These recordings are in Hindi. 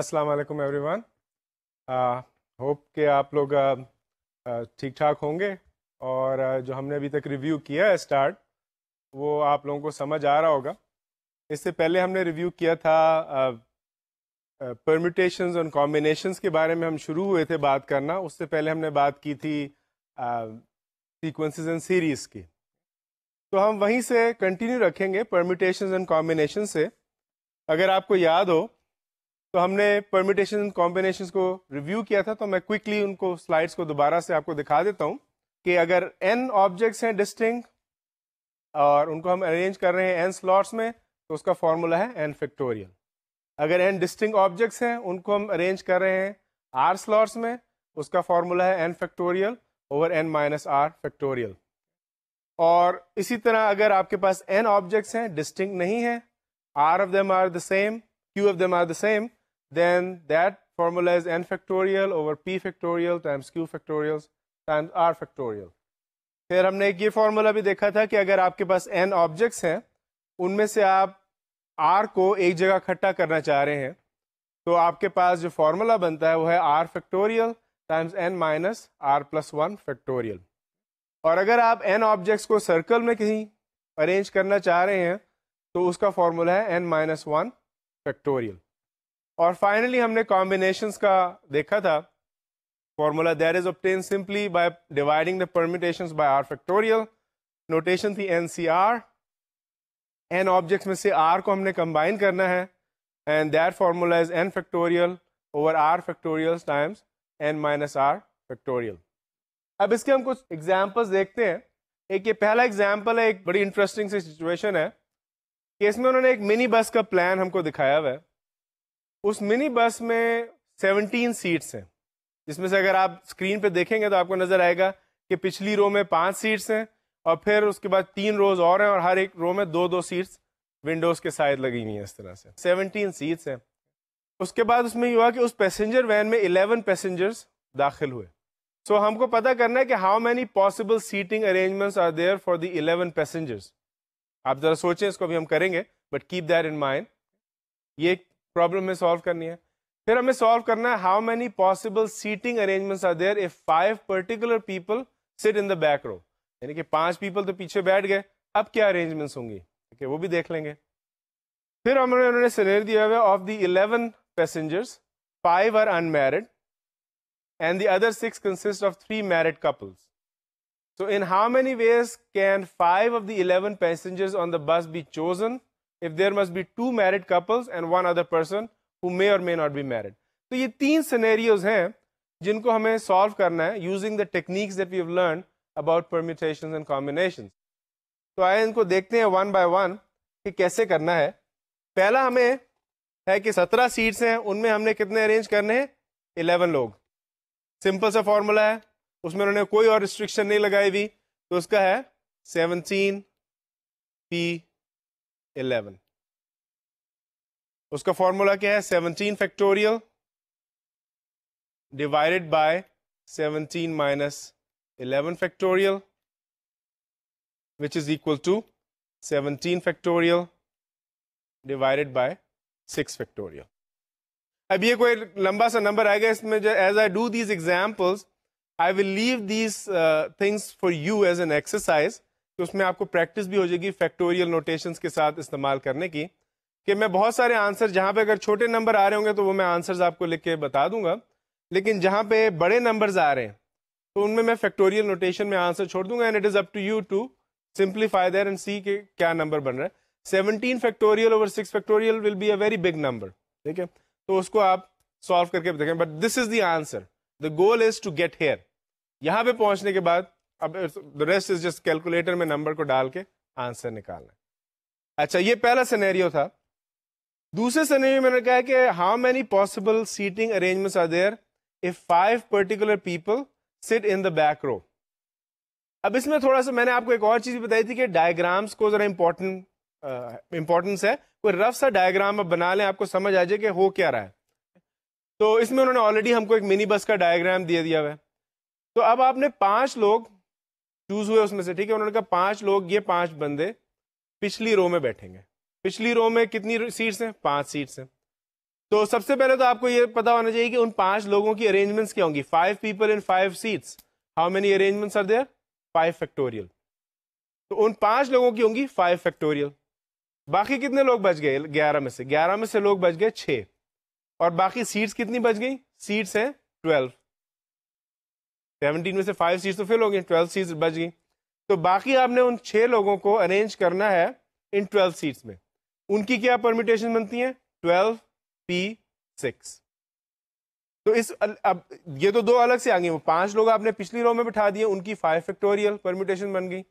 अस्सलाम वालेकुम एवरीवन होप के आप लोग uh, uh, ठीक ठाक होंगे और uh, जो हमने अभी तक रिव्यू किया है स्टार्ट वो आप लोगों को समझ आ रहा होगा इससे पहले हमने रिव्यू किया था परमिटेशन और कॉम्बिनेशन के बारे में हम शुरू हुए थे बात करना उससे पहले हमने बात की थी सीक्वेंसेस एंड सीरीज की तो हम वहीं से कंटिन्यू रखेंगे परमिटेशन एंड कॉम्बिनेशन से अगर आपको याद हो तो हमने परमिटेशन कॉम्बिनेशन को रिव्यू किया था तो मैं क्विकली उनको स्लाइड्स को दोबारा से आपको दिखा देता हूँ कि अगर एन ऑब्जेक्ट्स हैं डिस्टिंग और उनको हम अरेंज कर रहे हैं एन स्लॉट्स में तो उसका फॉर्मूला है एन फैक्टोरियल अगर एन डिस्टिंग ऑब्जेक्ट्स हैं उनको हम अरेंज कर रहे हैं आर स्लॉट्स में उसका फॉर्मूला है N factorial over N minus R factorial और इसी तरह अगर आपके पास एन ऑब्जेक्ट्स हैं डिस्टिंग नहीं है R of them are the same Q of them are the same then that formula is n factorial over p factorial times q factorials times r factorial. फिर हमने एक ये फॉर्मूला भी देखा था कि अगर आपके पास n ऑब्जेक्ट्स हैं उनमें से आप r को एक जगह इकट्ठा करना चाह रहे हैं तो आपके पास जो फॉर्मूला बनता है वो है r factorial times n minus R plus one factorial और अगर आप n ऑब्जेक्ट्स को सर्कल में कहीं अरेंज करना चाह रहे हैं तो उसका फॉर्मूला है n माइनस वन फैक्टोरियल और फाइनली हमने कॉम्बिनेशंस का देखा था formula there is obtained simply by dividing the permutation by R factorial notation थी एन सी आर एन ऑब्जेक्ट्स में से आर को हमने कंबाइन करना है and that formula is N factorial over R factorial times N minus R factorial अब इसके हम कुछ एग्जाम्पल्स देखते हैं एक ये पहला एग्जाम्पल है एक बड़ी इंटरेस्टिंग सी सिचुएशन है कि इसमें उन्होंने एक मिनी बस का प्लान हमको दिखाया हुआ है उस मिनी बस में सेवनटीन सीट्स हैं जिसमें से अगर आप स्क्रीन पे देखेंगे तो आपको नजर आएगा कि पिछली रो में पांच सीट्स हैं और फिर उसके बाद तीन रोज और हैं और हर एक रो में दो दो सीट्स विंडोज के साइड लगी हुई हैं इस तरह से सेवनटीन सीट्स हैं उसके बाद उसमें ये हुआ कि उस पैसेंजर वैन में इलेवन पैसेंजर्स दाखिल हुए सो so, हमको पता करना है कि how many possible seating arrangements are there for the eleven passengers आप ज़रा सोचें इसको अभी हम करेंगे but keep that in mind ये प्रॉब्लम में सॉल्व करनी है फिर हमें सॉल्व करना है how many possible seating arrangements are there if five particular people sit in the back row यानी कि पांच पीपल तो पीछे बैठ गए अब क्या अरेंजमेंट्स होंगी ठीक है वो भी देख लेंगे फिर हमने उन्होंने सिलेर दिया हुआ of the eleven passengers five are unmarried and the six consist of three married couples तो in how many ways can five of the eleven passengers on the bus be chosen if there must be two married couples and one other person who may और मे नॉट बी मैरिड तो ये तीन सिनेरियोज हैं जिनको हमें सॉल्व करना है using the techniques that we have learn about permutation and combination तो आए इनको देखते हैं वन बाय वन कि कैसे करना है पहला हमें है कि सत्रह सीट्स हैं उनमें हमने कितने अरेंज करने हैं इलेवन लोग सिंपल सा फॉर्मूला है उसमें उन्होंने कोई और रिस्ट्रिक्शन नहीं लगाई हुई तो उसका है seventeen P 11 uska formula kya hai 17 factorial divided by 17 minus 11 factorial which is equal to 17 factorial divided by 6 factorial i ye koi lamba sa number I guess as i do these examples i will leave these uh, things for you as an exercise तो उसमें आपको प्रैक्टिस भी हो जाएगी फैक्टोरियल नोटेशंस के साथ इस्तेमाल करने की कि मैं बहुत सारे आंसर जहाँ पे अगर छोटे नंबर आ रहे होंगे तो वो मैं आंसर्स आपको लिख के बता दूंगा लेकिन जहाँ पे बड़े नंबर्स आ रहे हैं तो उनमें मैं फैक्टोरियल नोटेशन में आंसर छोड़ दूंगा and it is up to you to simplify there and see के क्या नंबर बन रहा है seventeen factorial over six factorial will be a very big number ठीक है तो उसको आप सॉल्व करके देखें but this is the answer the goal is to get here यहाँ पे पहुंचने के बाद अब रेस्ट इज जस्ट कैलकुलेटर में नंबर को डाल के आंसर निकालना अच्छा ये पहला सिनेरियो था दूसरे सिनेरियो में मैंने कहा कि how many possible seating arrangements are there if five particular people sit in the back row अब इसमें थोड़ा सा मैंने आपको एक और चीज़ बताई थी कि डायग्राम्स को ज़रा इंपॉर्टेंट इंपॉर्टेंस uh, है कोई रफ सा डायग्राम आप बना लें आपको समझ आ जाए कि हो क्या रहा है तो इसमें उन्होंने ऑलरेडी हमको एक मिनी बस का डायग्राम दे दिया हुआ है तो अब आपने पांच लोग चूज हुए उसमें से ठीक है उन्होंने कहा पांच लोग ये पांच बंदे पिछली रो में बैठेंगे पिछली रो में कितनी सीट्स हैं पांच सीट्स हैं तो सबसे पहले तो आपको ये पता होना चाहिए कि उन पांच लोगों की अरेंजमेंट्स क्या होंगी five people in five seats how many arrangements are there five factorial तो उन पांच लोगों की होंगी फाइव फैक्टोरियल बाकी कितने लोग बच गए ग्यारह में से ग्यारह में से लोग बच गए छः और बाकी सीट्स कितनी बच गई सीट्स हैं ट्वेल्व सेवनटीन में से फाइव सीट्स तो फिल हो गई ट्वेल्व सीट्स बच गई तो बाकी आपने उन छः लोगों को अरेंज करना है इन ट्वेल्व सीट्स में उनकी क्या परमिटेशन बनती हैं ट्वेल्व पी सिक्स तो इस अब ये तो दो अलग से आ गई वो पांच लोग आपने पिछली रो में बिठा दिए उनकी फाइव फैक्टोरियल परमिटेशन बन गई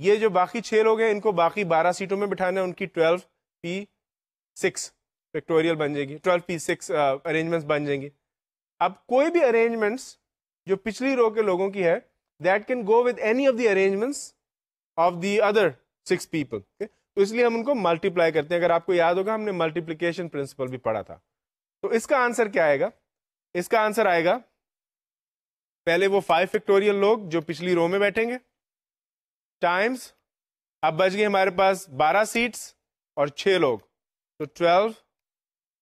ये जो बाकी छः लोग हैं इनको बाकी बारह सीटों में बिठाना है उनकी ट्वेल्व पी सिक्स फैक्टोरियल बन जाएगी ट्वेल्व पी सिक्स अरेंजमेंट्स बन जाएंगे अब कोई भी अरेंजमेंट्स जो पिछली रो के लोगों की है that can go with any of the arrangements of the other six people तो इसलिए हम उनको मल्टीप्लाई करते हैं अगर आपको याद होगा हमने मल्टीप्लीकेशन प्रिंसिपल भी पढ़ा था तो इसका आंसर क्या आएगा इसका आंसर आएगा पहले वो फाइव फैक्टोरियल लोग जो पिछली रो में बैठेंगे टाइम्स अब बच गए हमारे पास बारह सीट्स और छह लोग तो twelve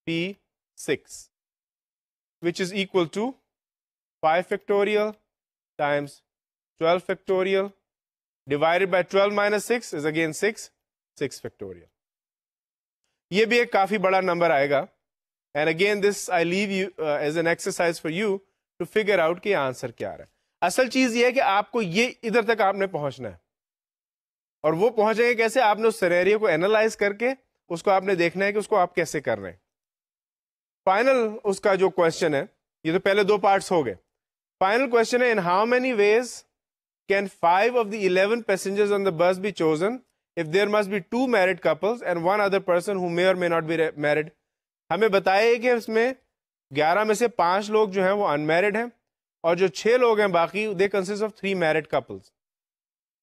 P six which is equal to 5 factorial times 12 factorial divided by 12 minus 6 is again 6, 6 factorial. ये भी एक काफ़ी बड़ा नंबर आएगा and again this I leave you as an exercise for you to figure out कि आंसर क्या आ रहा है असल चीज़ ये है कि आपको ये इधर तक आपने पहुंचना है और वो पहुंचेंगे कैसे आपने उस सरेरियो को एनालाइज करके उसको आपने देखना है कि उसको आप कैसे कर रहे हैं फाइनल उसका जो क्वेश्चन है ये तो पहले दो पार्ट्स हो गए Final question in how many ways can five of the 11 passengers on the bus be chosen if there must be two married couples and one other person who may or may not be married? हमें बताया कि इसमें 11 में से पांच लोग जो हैं वो अनमैरिड हैं और जो छह लोग हैं बाकी they consist of three married couples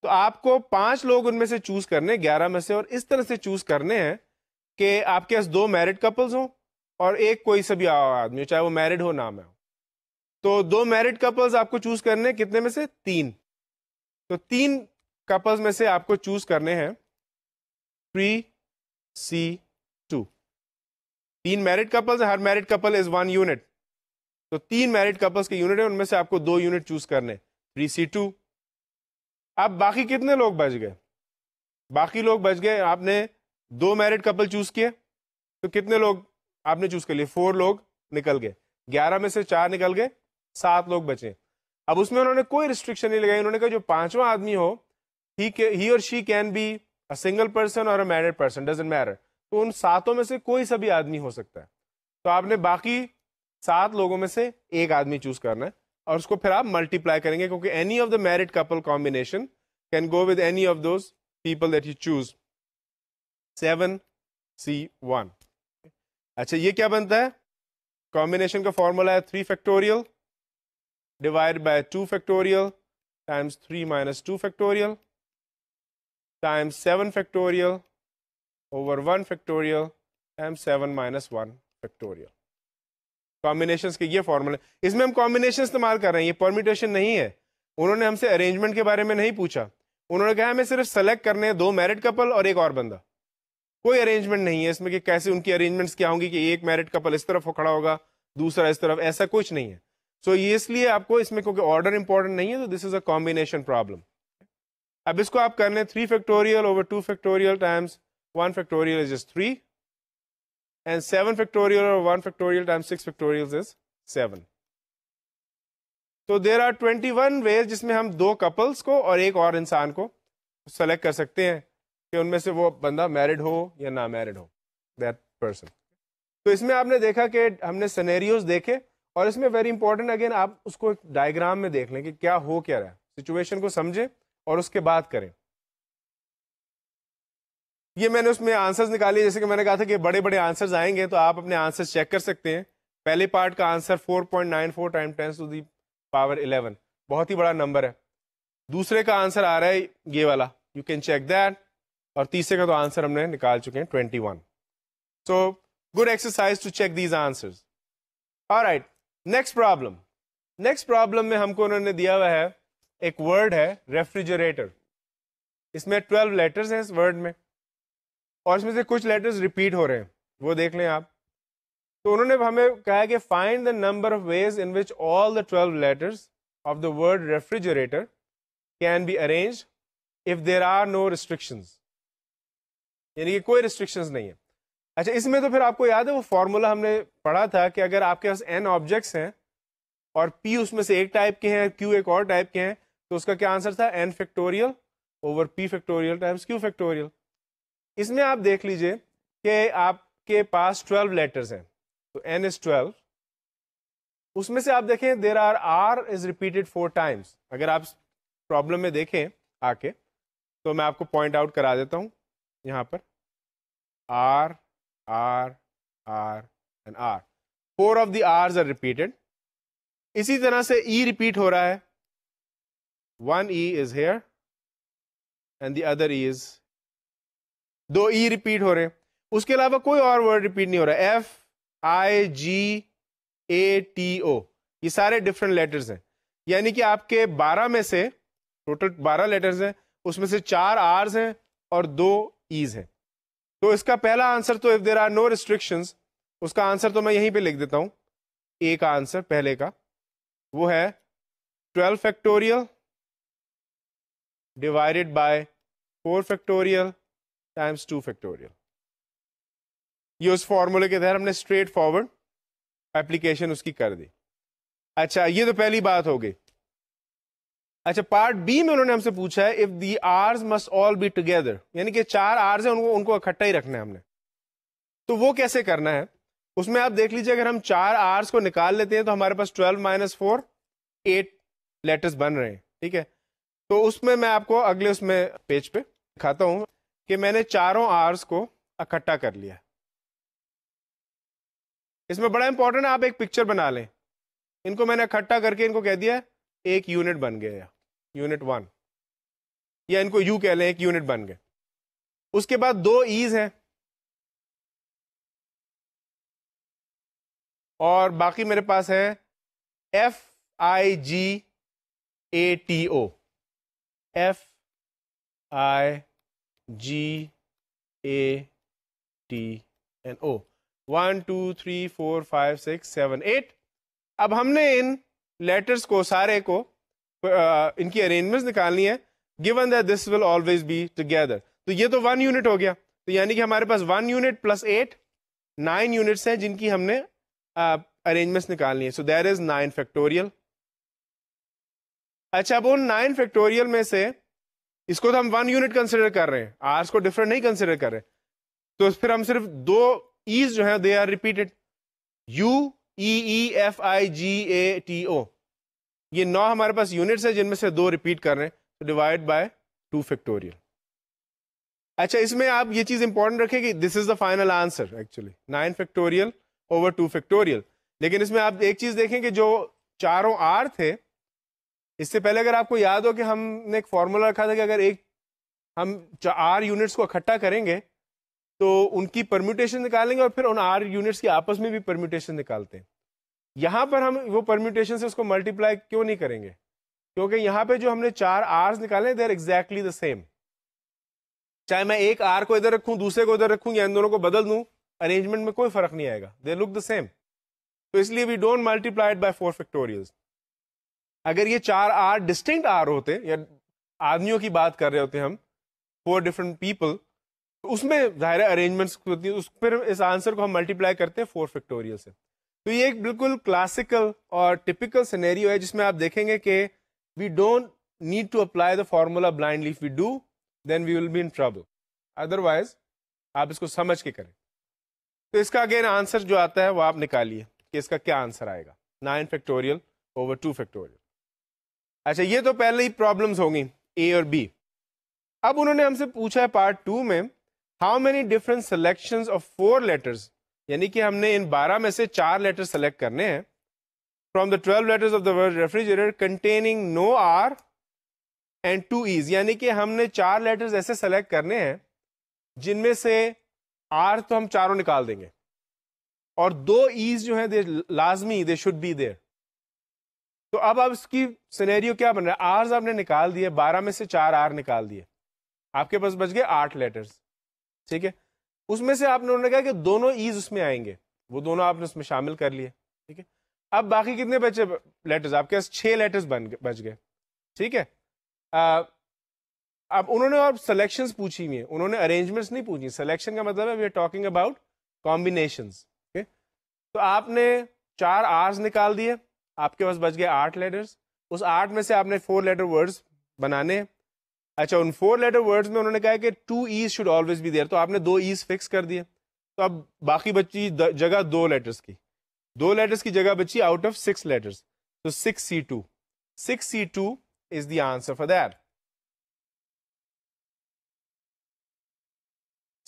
तो आपको पांच लोग उनमें से चूज करने ग्यारह में से और इस तरह से चूज करने हैं कि आपके पास दो मैरिड कपल्स हों और एक कोई सा भी आदमी चाहे वो मैरिड हो ना मैं हो तो दो मैरिड कपल्स आपको चूज करने कितने में से तीन तो तीन कपल्स में से आपको चूज करने हैं प्री सी टू तीन मैरिड कपल्स हर married couple is one unit तो तीन मैरिड कपल्स के यूनिट है उनमें से आपको दो यूनिट चूज करने प्री सी टू अब बाकी कितने लोग बच गए बाकी लोग बच गए आपने दो मैरिड कपल चूज किए तो कितने लोग आपने चूज कर लिए फोर लोग निकल गए ग्यारह में से चार निकल गए सात लोग बचे अब उसमें उन्होंने कोई रिस्ट्रिक्शन नहीं लगाई उन्होंने कहा जो पांचवा आदमी हो ही और she can be a single person और a married person doesn't matter तो उन सातों में से कोई सभी आदमी हो सकता है तो आपने बाकी सात लोगों में से एक आदमी चूज करना है और उसको फिर आप मल्टीप्लाई करेंगे क्योंकि any of the married couple combination can go with any of those people that you choose seven C one अच्छा ये क्या बनता है कॉम्बिनेशन का फॉर्मूला है three factorial divided by 2 factorial times 3 minus 2 factorial times 7 factorial over 1 factorial times 7 minus 1 factorial. Combination के ये फॉर्मूले इसमें हम कॉम्बिनेशन इस्तेमाल कर रहे हैं ये परमिटेशन नहीं है उन्होंने हमसे अरेंजमेंट के बारे में नहीं पूछा उन्होंने कहा हमें सिर्फ सेलेक्ट करने हैं दो मैरिड कपल और एक और बंदा कोई अरेंजमेंट नहीं है इसमें कि कैसे उनकी अरेंजमेंट्स क्या होंगी कि एक मैरिड कपल इस तरफ खड़ा होगा दूसरा इस तरफ ऐसा कुछ नहीं है सो so, ये इसलिए आपको इसमें क्योंकि ऑर्डर इंपॉर्टेंट नहीं है तो this is a combination problem अब इसको आप कर लें three factorial over two factorial times one factorial is is three and seven factorial और one factorial times six factorial is seven तो there are twenty one ways जिसमें हम दो कपल्स को और एक और इंसान को सेलेक्ट कर सकते हैं कि उनमें से वो बंदा मैरिड हो या ना मैरिड हो दैट पर्सन तो इसमें आपने देखा कि हमने सनेरियोज देखे और इसमें वेरी इंपॉर्टेंट अगेन आप उसको एक डायग्राम में देख लें कि क्या हो क्या रहा है सिचुएशन को समझें और उसके बाद करें ये मैंने उसमें आंसर्स निकाले जैसे कि मैंने कहा था कि बड़े बड़े आंसर्स आएंगे तो आप अपने आंसर्स चेक कर सकते हैं पहले पार्ट का answer 4.94 point nine four time ten to the power बहुत ही बड़ा नंबर है दूसरे का आंसर आ रहा है ये वाला यू कैन चेक दैट और तीसरे का तो आंसर हमने निकाल चुके हैं twenty so good exercise to check these answers right next problem next problem में हमको उन्होंने दिया हुआ है एक वर्ड है रेफ्रिजरेटर इसमें ट्वेल्व लेटर्स हैं इस वर्ड में और इसमें से कुछ लेटर्स रिपीट हो रहे हैं वो देख लें आप तो उन्होंने हमें कहा कि find the number of ways in which all the twelve letters of the word refrigerator can be arrange if there are no restrictions यानी कि कोई रिस्ट्रिक्शंस नहीं है अच्छा इसमें तो फिर आपको याद है वो फॉर्मूला हमने पढ़ा था कि अगर आपके पास एन ऑब्जेक्ट्स हैं और पी उसमें से एक टाइप के हैं क्यू एक और टाइप के हैं तो उसका क्या आंसर था N factorial over P factorial times Q factorial इसमें आप देख लीजिए कि आपके पास ट्वेल्व लेटर्स हैं तो एन इज ट्वेल्व उसमें से आप देखें there R R is repeated four times अगर आप प्रॉब्लम में देखें आके तो मैं आपको पॉइंट आउट करा देता हूँ यहाँ पर R R R and R four of the R's are repeated इसी तरह से ई e रिपीट हो रहा है one E is here and the other is दो ई e रिपीट हो रहे हैं उसके अलावा कोई और वर्ड रिपीट नहीं हो रहा है F I G A T O ये सारे डिफरेंट लेटर्स हैं यानी कि आपके बारह में से टोटल बारह लेटर्स हैं उसमें से चार आरस हैं और दो ईज हैं तो इसका पहला आंसर तो if there are no restriction उसका आंसर तो मैं यहीं पे लिख देता हूँ ए का आंसर पहले का वो है twelve factorial divided by four factorial times two factorial ये उस फॉर्मूले के तहत हमने स्ट्रेट फॉरवर्ड एप्लीकेशन उसकी कर दी अच्छा ये तो पहली बात हो गई अच्छा पार्ट बी में उन्होंने हमसे पूछा है if the R's must all be together यानी कि चार आर्स है उनको उनको इकट्ठा ही रखना है हमने तो वो कैसे करना है उसमें आप देख लीजिए अगर हम चार आर्स को निकाल लेते हैं तो हमारे पास twelve minus four eight letters बन रहे हैं ठीक है तो उसमें मैं आपको अगले उसमें पेज पे दिखाता हूँ कि मैंने चारों आर्स को इकट्ठा कर लिया इसमें बड़ा इंपॉर्टेंट है आप एक पिक्चर बना लें इनको मैंने इकट्ठा करके इनको कह दिया एक यूनिट बन गया यूनिट वन या इनको यू कह लें एक यूनिट बन गए उसके बाद दो ईज हैं और बाकी मेरे पास है F I G A T O F I G A T N O one two three four five six seven eight अब हमने इन लेटर्स को सारे को इनकी अरेंजमेंट निकालनी है given that this will always be together तो ये तो वन यूनिट हो गया तो यानी कि हमारे पास one unit plus eight nine units हैं जिनकी हमने अरेंजमेंट्स निकालनी है so there is nine factorial अच्छा अब उन नाइन फैक्टोरियल में से इसको तो हम वन यूनिट कंसिडर कर रहे हैं आर्स को डिफरेंट नहीं कंसिडर कर रहे तो फिर हम सिर्फ दो ईज जो है they are repeated U E F I G A T O ये नौ हमारे पास यूनिट्स है जिनमें से दो रिपीट कर रहे हैं तो डिवाइड बाय टू फैक्टोरियल अच्छा इसमें आप ये चीज़ इंपॉर्टेंट रखें कि this is the final answer actually nine factorial over two factorial लेकिन इसमें आप एक चीज़ देखें कि जो चारों आर थे इससे पहले अगर आपको याद हो कि हमने एक फार्मूला रखा था कि अगर एक हम आर यूनिट्स को इकट्ठा करेंगे तो उनकी परम्यूटेशन निकालेंगे और फिर उन आर यूनिट्स की आपस में भी परम्यूटेशन निकालते हैं यहाँ पर हम वो परम्यूटेशन से उसको मल्टीप्लाई क्यों नहीं करेंगे क्योंकि यहाँ पे जो हमने चार आर्स निकाले they are exactly the same चाहे मैं एक आर को इधर रखूं दूसरे को इधर रखूं या इन दोनों को बदल दूं अरेंजमेंट में कोई फर्क नहीं आएगा दे लुक द सेम तो इसलिए we don't multiplied by four factorials अगर ये चार आर डिस्टिंक्ट आर होते या आदमियों की बात कर रहे होते हम फोर डिफरेंट पीपल तो उसमें जाहिर अरेंजमेंट्स होती है उस पर इस आंसर को हम मल्टीप्लाई करते हैं फोर फैक्टोरियल से तो ये एक बिल्कुल क्लासिकल और टिपिकल सिनेरियो है जिसमें आप देखेंगे कि we don't need to apply the formula blindly if we do then we will be in trouble otherwise आप इसको समझ के करें तो इसका अगेन आंसर जो आता है वो आप निकालिए कि इसका क्या आंसर आएगा nine factorial over two factorial अच्छा ये तो पहले ही प्रॉब्लम्स होंगी ए और बी अब उन्होंने हमसे पूछा है पार्ट टू में how many different selection of four letters यानी कि हमने इन 12 में से चार लेटर सेलेक्ट करने हैं from the 12 letters of the word refrigerator containing no R and two E's यानी कि हमने चार लेटर्स ऐसे सेलेक्ट करने हैं जिनमें से आर तो हम चारों निकाल देंगे और दो ईज जो है दे लाजमी दे शुड बी देर तो अब अब इसकी सिनेरियो क्या बन रहा है आर्स आपने निकाल दिए बारह में से चार आर निकाल दिए आपके पास बच गए आठ लेटर्स ठीक है उसमें से आपने उन्होंने कहा कि दोनों ईज उसमें आएंगे वो दोनों आपने उसमें शामिल कर लिए ठीक है अब बाकी कितने बचे लेटर्स आपके पास छः लेटर्स बन बच गए ठीक है अब उन्होंने और सिलेक्शंस पूछी हुई उन्होंने अरेंजमेंट्स नहीं पूछी सिलेक्शन का मतलब है we are talking about combination तो आपने चार आर्स निकाल दिए आपके पास बच गए आठ लेटर्स उस आठ में से आपने फोर लेटर वर्ड्स बनाने हैं अच्छा उन फोर लेटर वर्ड्स में उन्होंने कहा कि two E's should always be there तो आपने दो ईज फिक्स कर दिए तो अब बाकी बच्ची जगह दो लेटर्स की दो लेटर्स की जगह बच्ची आउट ऑफ सिक्स लेटर्स तो six C two six C two is the answer for that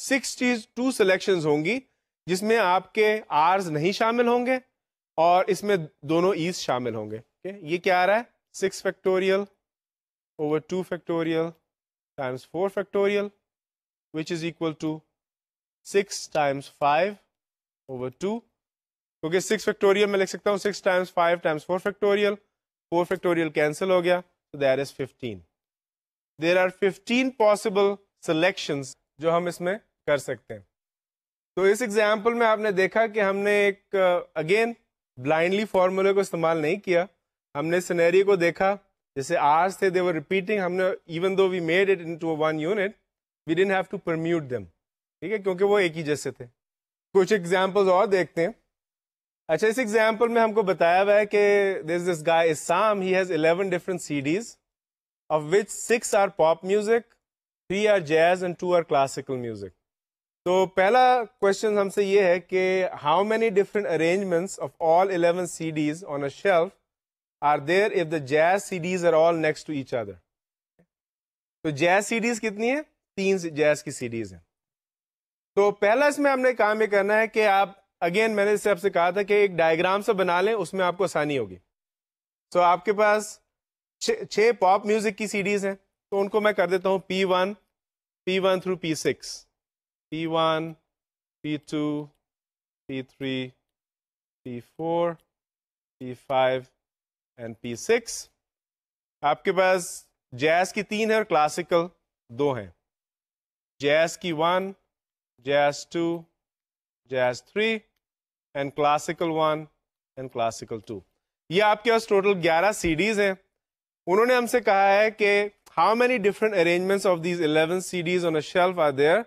six चीज टू सिलेक्शन होंगी जिसमें आपके आर्स नहीं शामिल होंगे और इसमें दोनों ईज शामिल होंगे ये क्या आ रहा है six factorial over two factorial times 4 factorial which is equal to 6 times 5 over 2 क्योंकि सिक्स फैक्टोरियल मैं लिख सकता हूँ six times five times four factorial four factorial cancel हो गया तो there is fifteen there are fifteen possible selection जो हम इसमें कर सकते हैं तो इस एग्जाम्पल में आपने देखा कि हमने एक अगेन ब्लाइंडली फार्मूले को इस्तेमाल नहीं किया हमने सिनेरियो को देखा जैसे आर्स थे दे वर रिपीटिंग हमने even though we made it into one unit we didn't have to permute them ठीक है क्योंकि वो एक ही जैसे थे कुछ एग्जाम्पल्स और देखते हैं अच्छा इस एग्जाम्पल में हमको बताया हुआ है कि this this guy Sam he has eleven different CDs of which six are pop music three are jazz and two are classical music तो पहला क्वेश्चन हमसे ये है कि how many different arrangements of all eleven CDs on a shelf are there if the jazz CDs are all next to each other तो जैज सीडीज कितनी है तीन जैज की सीडीज है तो पहला इसमें हमने काम ये करना है कि आप अगेन मैंने इससे आपसे कहा था कि एक डायग्राम से बना लें उसमें आपको आसानी होगी सो so, आपके पास छः पॉप म्यूजिक की सीडीज हैं तो उनको मैं कर देता हूं P one P one through P six P one P two P three P four P five and P six आपके पास जैज़ की तीन है और क्लासिकल दो हैं जैज़ की one jazz two jazz three and classical one and classical two ये आपके पास टोटल ग्यारह सीडीज़ हैं उन्होंने हमसे कहा है कि how many different arrangements of these 11 CDs on a shelf are there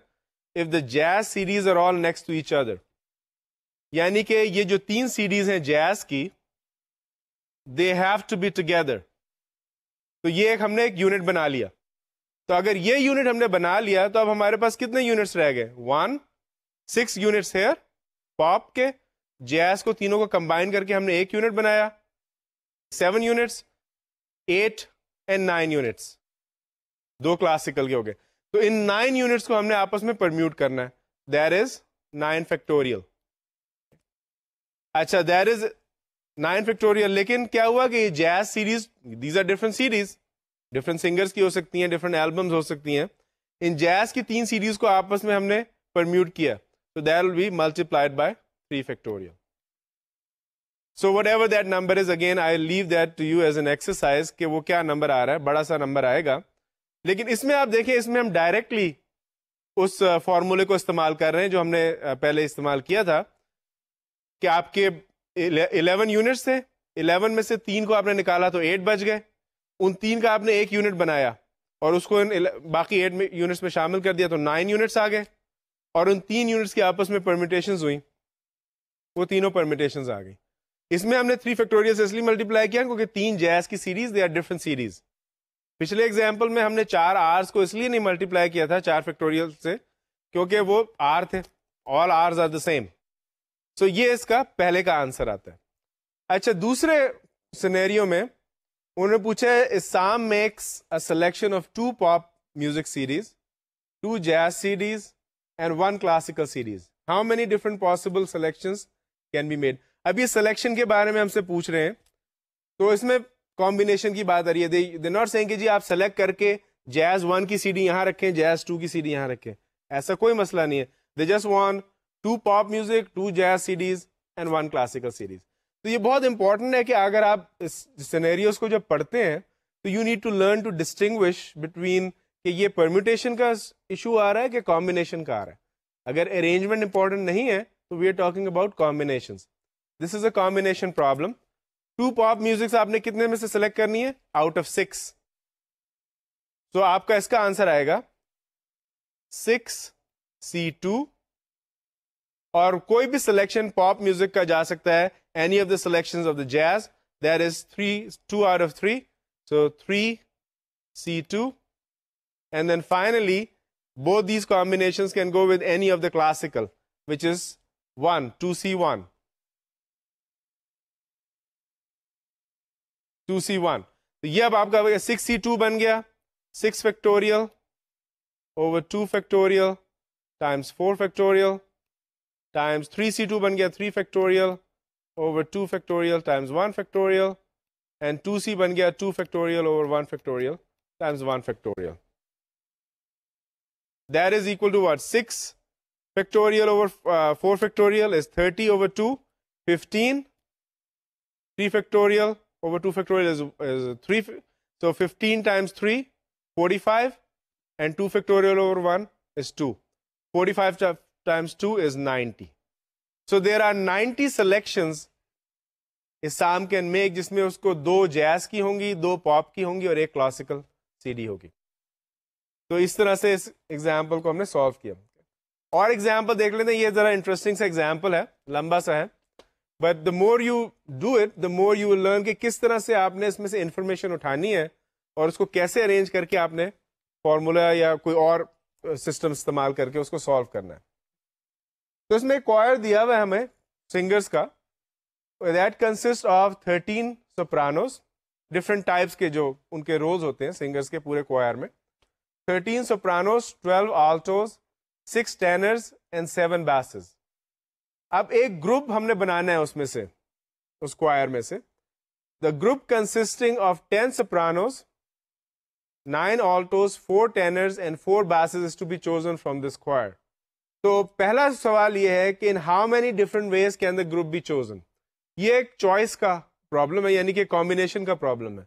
if the jazz CDs are all next to each other? यानी कि ये जो तीन CDs हैं jazz की they have to be together तो ये एक हमने एक यूनिट बना लिया तो अगर ये यूनिट हमने बना लिया तो अब हमारे पास कितने यूनिट्स रह गए one six units here pop के जैस को तीनों को कंबाइन करके हमने एक यूनिट बनाया seven units eight and nine units दो क्लासिकल के हो गए तो इन नाइन यूनिट्स को हमने आपस में परम्यूट करना है देर इज नाइन फैक्टोरियल अच्छा देर इज नाइन फिक्टोरियल लेकिन क्या हुआ कि jazz series these are different series different singers की हो सकती हैं डिफरेंट एल्बम्स हो सकती हैं इन जैज की तीन सीरीज को आपस में हमने परम्यूट किया तो that will be multiplied by three factorial so whatever that number is again I leave that to you as an exercise कि वो क्या नंबर आ रहा है बड़ा सा नंबर आएगा लेकिन इसमें आप देखें इसमें हम डायरेक्टली उस फॉर्मूले uh, को इस्तेमाल कर रहे हैं जो हमने uh, पहले इस्तेमाल किया था कि आपके इलेवन यूनिट्स थे इलेवन में से तीन को आपने निकाला तो एट बच गए उन तीन का आपने एक यूनिट बनाया और उसको इन बाकी एट यूनिट्स में शामिल कर दिया तो नाइन यूनिट्स आ गए और उन तीन यूनिट्स की आपस में परमिटेशन हुई वो तीनों परमिटेशन आ गई इसमें हमने थ्री फैक्टोरियल इसलिए मल्टीप्लाई किया क्योंकि तीन जैस की series they are different series पिछले एग्जाम्पल में हमने चार आर्स को इसलिए नहीं मल्टीप्लाई किया था चार फैक्टोरियल से क्योंकि वो आर थे all R's are the same so so, ये इसका पहले का आंसर आता है अच्छा दूसरे सिनेरियो में उन्होंने पूछा है Sam makes a selection of two pop music series two jazz series and one classical series how many different possible selection can be made अभी सिलेक्शन के बारे में हमसे पूछ रहे हैं तो इसमें कॉम्बिनेशन की बात आ रही है दे नॉट सेइंग कि जी आप सेलेक्ट करके जैज वन की सीडी यहां रखें जैज टू की सीडी यहां रखें ऐसा कोई मसला नहीं है they just want two pop music two jazz series and one classical series तो ये बहुत इंपॉर्टेंट है कि अगर आप सिनेरियोस को जब पढ़ते हैं तो you need to learn to distinguish between कि ये परम्यूटेशन का इशू आ रहा है कि कॉम्बिनेशन का आ रहा है अगर अरेंजमेंट इंपॉर्टेंट नहीं है तो we are talking about combination this is a combination problem two pop musics आपने कितने में से सिलेक्ट करनी है आउट ऑफ सिक्स तो आपका इसका आंसर आएगा सिक्स सी टू और कोई भी सिलेक्शन पॉप म्यूजिक का जा सकता है any of the selection of the jazz there is three two out of three so three C two and then finally go with any of the classical which is one two C one two C one तो ये अब आपका सिक्स सी टू बन गया six factorial over two factorial times four factorial times 3c2 बन गया 3 factorial over 2 factorial times 1 factorial and 2c बन गया 2 factorial over 1 factorial times 1 factorial. That is equal to what? 6 factorial over uh, 4 factorial is 30 over 2, 15. 3 factorial over 2 factorial is, is 3. So 15 times 3, 45 and 2 factorial over 1 is 2. 45 times 2 is 90. So there are 90 selections Sam can make जिसमें उसको दो जैज की होंगी दो पॉप की होंगी और एक क्लासिकल सीडी होगी तो इस तरह से इस एग्जाम्पल को हमने सॉल्व किया और एग्जाम्पल देख लेते हैं ये जरा इंटरेस्टिंग सा एग्जाम्पल है लंबा सा है but the more you do it the more you learn कि किस तरह से आपने इसमें से इंफॉर्मेशन उठानी है और उसको कैसे अरेंज करके आपने फॉर्मूला या कोई और सिस्टम इस्तेमाल करके उसको सॉल्व करना है तो इसमें क्वायर दिया हुआ है हमें सिंगर्स का that consist of thirteen sopranos different types के जो उनके रोज होते हैं सिंगर्स के पूरे क्वायर में thirteen sopranos twelve altos six tenors and seven basses अब एक ग्रुप हमने बनाना है उसमें से उस क्वायर में से the group consisting of ten sopranos nine altos four tenors and four basses to be chosen from this choir तो पहला सवाल ये है कि in how many different ways can the group be chosen ये एक चॉइस का प्रॉब्लम है यानी कि कॉम्बिनेशन का प्रॉब्लम है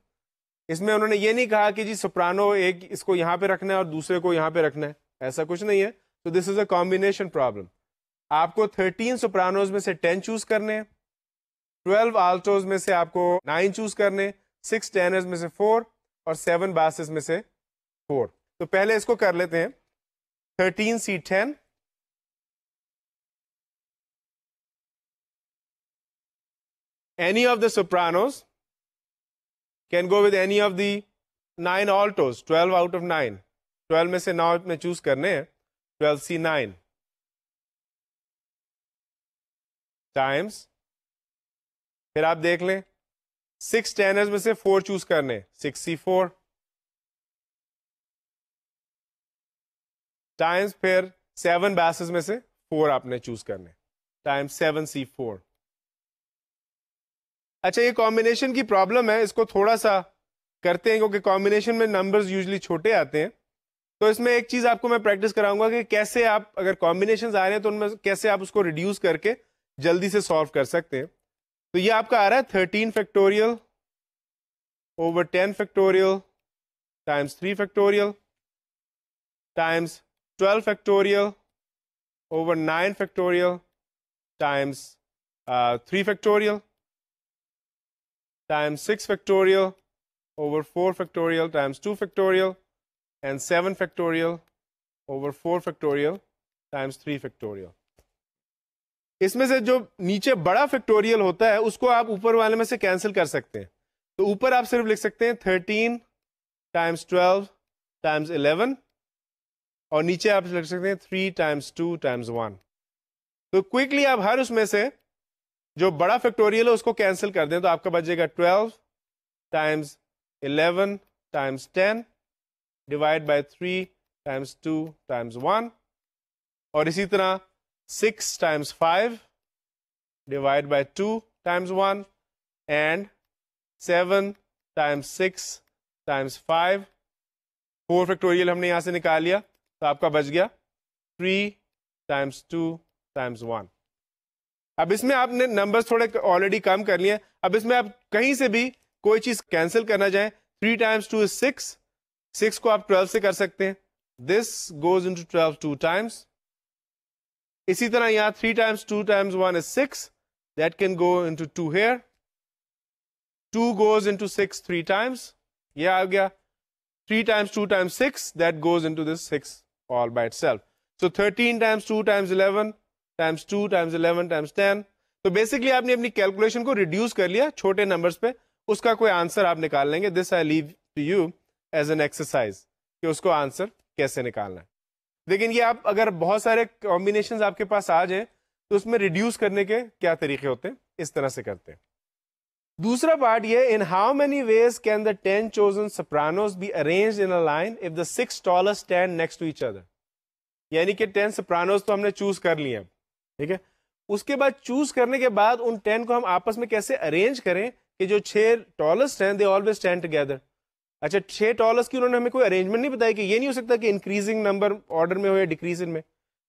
इसमें उन्होंने ये नहीं कहा कि जी सुप्रानो एक इसको यहां पे रखना है और दूसरे को यहां पे रखना है ऐसा कुछ नहीं है तो this is a combination problem आपको थर्टीन सुप्रानोज में से टेन चूज करने हैं ट्वेल्व आल्टोज में से आपको नाइन चूज करने सिक्स टेनर्स में से फोर और सेवन बासेस में से फोर तो पहले इसको कर लेते हैं thirteen C ten any of the sopranos can go with any of the nine altos twelve out of nine twelve में से नौ में चूज करने हैं ट्वेल्व सी नाइन टाइम्स फिर आप देख लें सिक्स टेनर्स में से फोर चूज करने सिक्स सी फोर टाइम्स फिर सेवन बैसेस में से फोर आपने चूज करने टाइम्स सेवन सी फोर अच्छा ये कॉम्बिनेशन की प्रॉब्लम है इसको थोड़ा सा करते हैं क्योंकि कॉम्बिनेशन में नंबर्स यूजली छोटे आते हैं तो इसमें एक चीज़ आपको मैं प्रैक्टिस कराऊंगा कि कैसे आप अगर कॉम्बिनेशन आ रहे हैं तो उनमें कैसे आप उसको रिड्यूस करके जल्दी से सॉल्व कर सकते हैं तो ये आपका आ रहा है thirteen factorial over ten factorial times three factorial times twelve factorial over nine factorial times three factorial times 6 factorial over 4 factorial times 2 factorial and 7 factorial over 4 factorial times 3 factorial. इसमें से जो नीचे बड़ा फैक्टोरियल होता है उसको आप ऊपर वाले में से कैंसिल कर सकते हैं तो ऊपर आप सिर्फ लिख सकते हैं thirteen times twelve times eleven और नीचे आप लिख सकते हैं three times two times one तो क्विकली आप हर उसमें से जो बड़ा फैक्टोरियल है उसको कैंसिल कर दें तो आपका बचेगा twelve times eleven times ten divide by three times two times one और इसी तरह six times five divide by two times one and seven times six times five four factorial हमने यहाँ से निकाल लिया तो आपका बच गया three times two times one अब इसमें आपने नंबर्स थोड़े ऑलरेडी कम कर लिए अब इसमें आप कहीं से भी कोई चीज कैंसिल करना चाहें three times two is six six को आप ट्वेल्व से कर सकते हैं this goes to twelve two times इसी तरह यहां three times two times one is six that can go into two here two goes into six three times ये आ गया three times two times six that goes into this six all by self so thirteen times two times eleven times two times eleven times ten तो बेसिकली आपने अपनी कैलकुलेशन को रिड्यूस कर लिया छोटे नंबर्स पे उसका कोई आंसर आप निकाल लेंगे this I leave to you as an exercise कि उसको आंसर कैसे निकालना है लेकिन ये आप अगर बहुत सारे कॉम्बिनेशन आपके पास आ जाए तो उसमें रिड्यूस करने के क्या तरीके होते हैं इस तरह से करते हैं दूसरा पार्ट ये in how many ways can the ten chosen sopranos be arrange in a line if the six taller stand next to each other यानी कि टेन सप्रानोज तो हमने चूज कर लिए हैं ठीक है उसके बाद चूज करने के बाद उन टेन को हम आपस में कैसे अरेंज करें कि जो छह टॉलेस्ट हैं दे ऑलवेज स्टैंड टुगेदर अच्छा छह टॉलेस्ट की उन्होंने हमें कोई अरेंजमेंट नहीं बताया कि ये नहीं हो सकता कि इंक्रीजिंग नंबर ऑर्डर में हो या डिक्रीजिंग में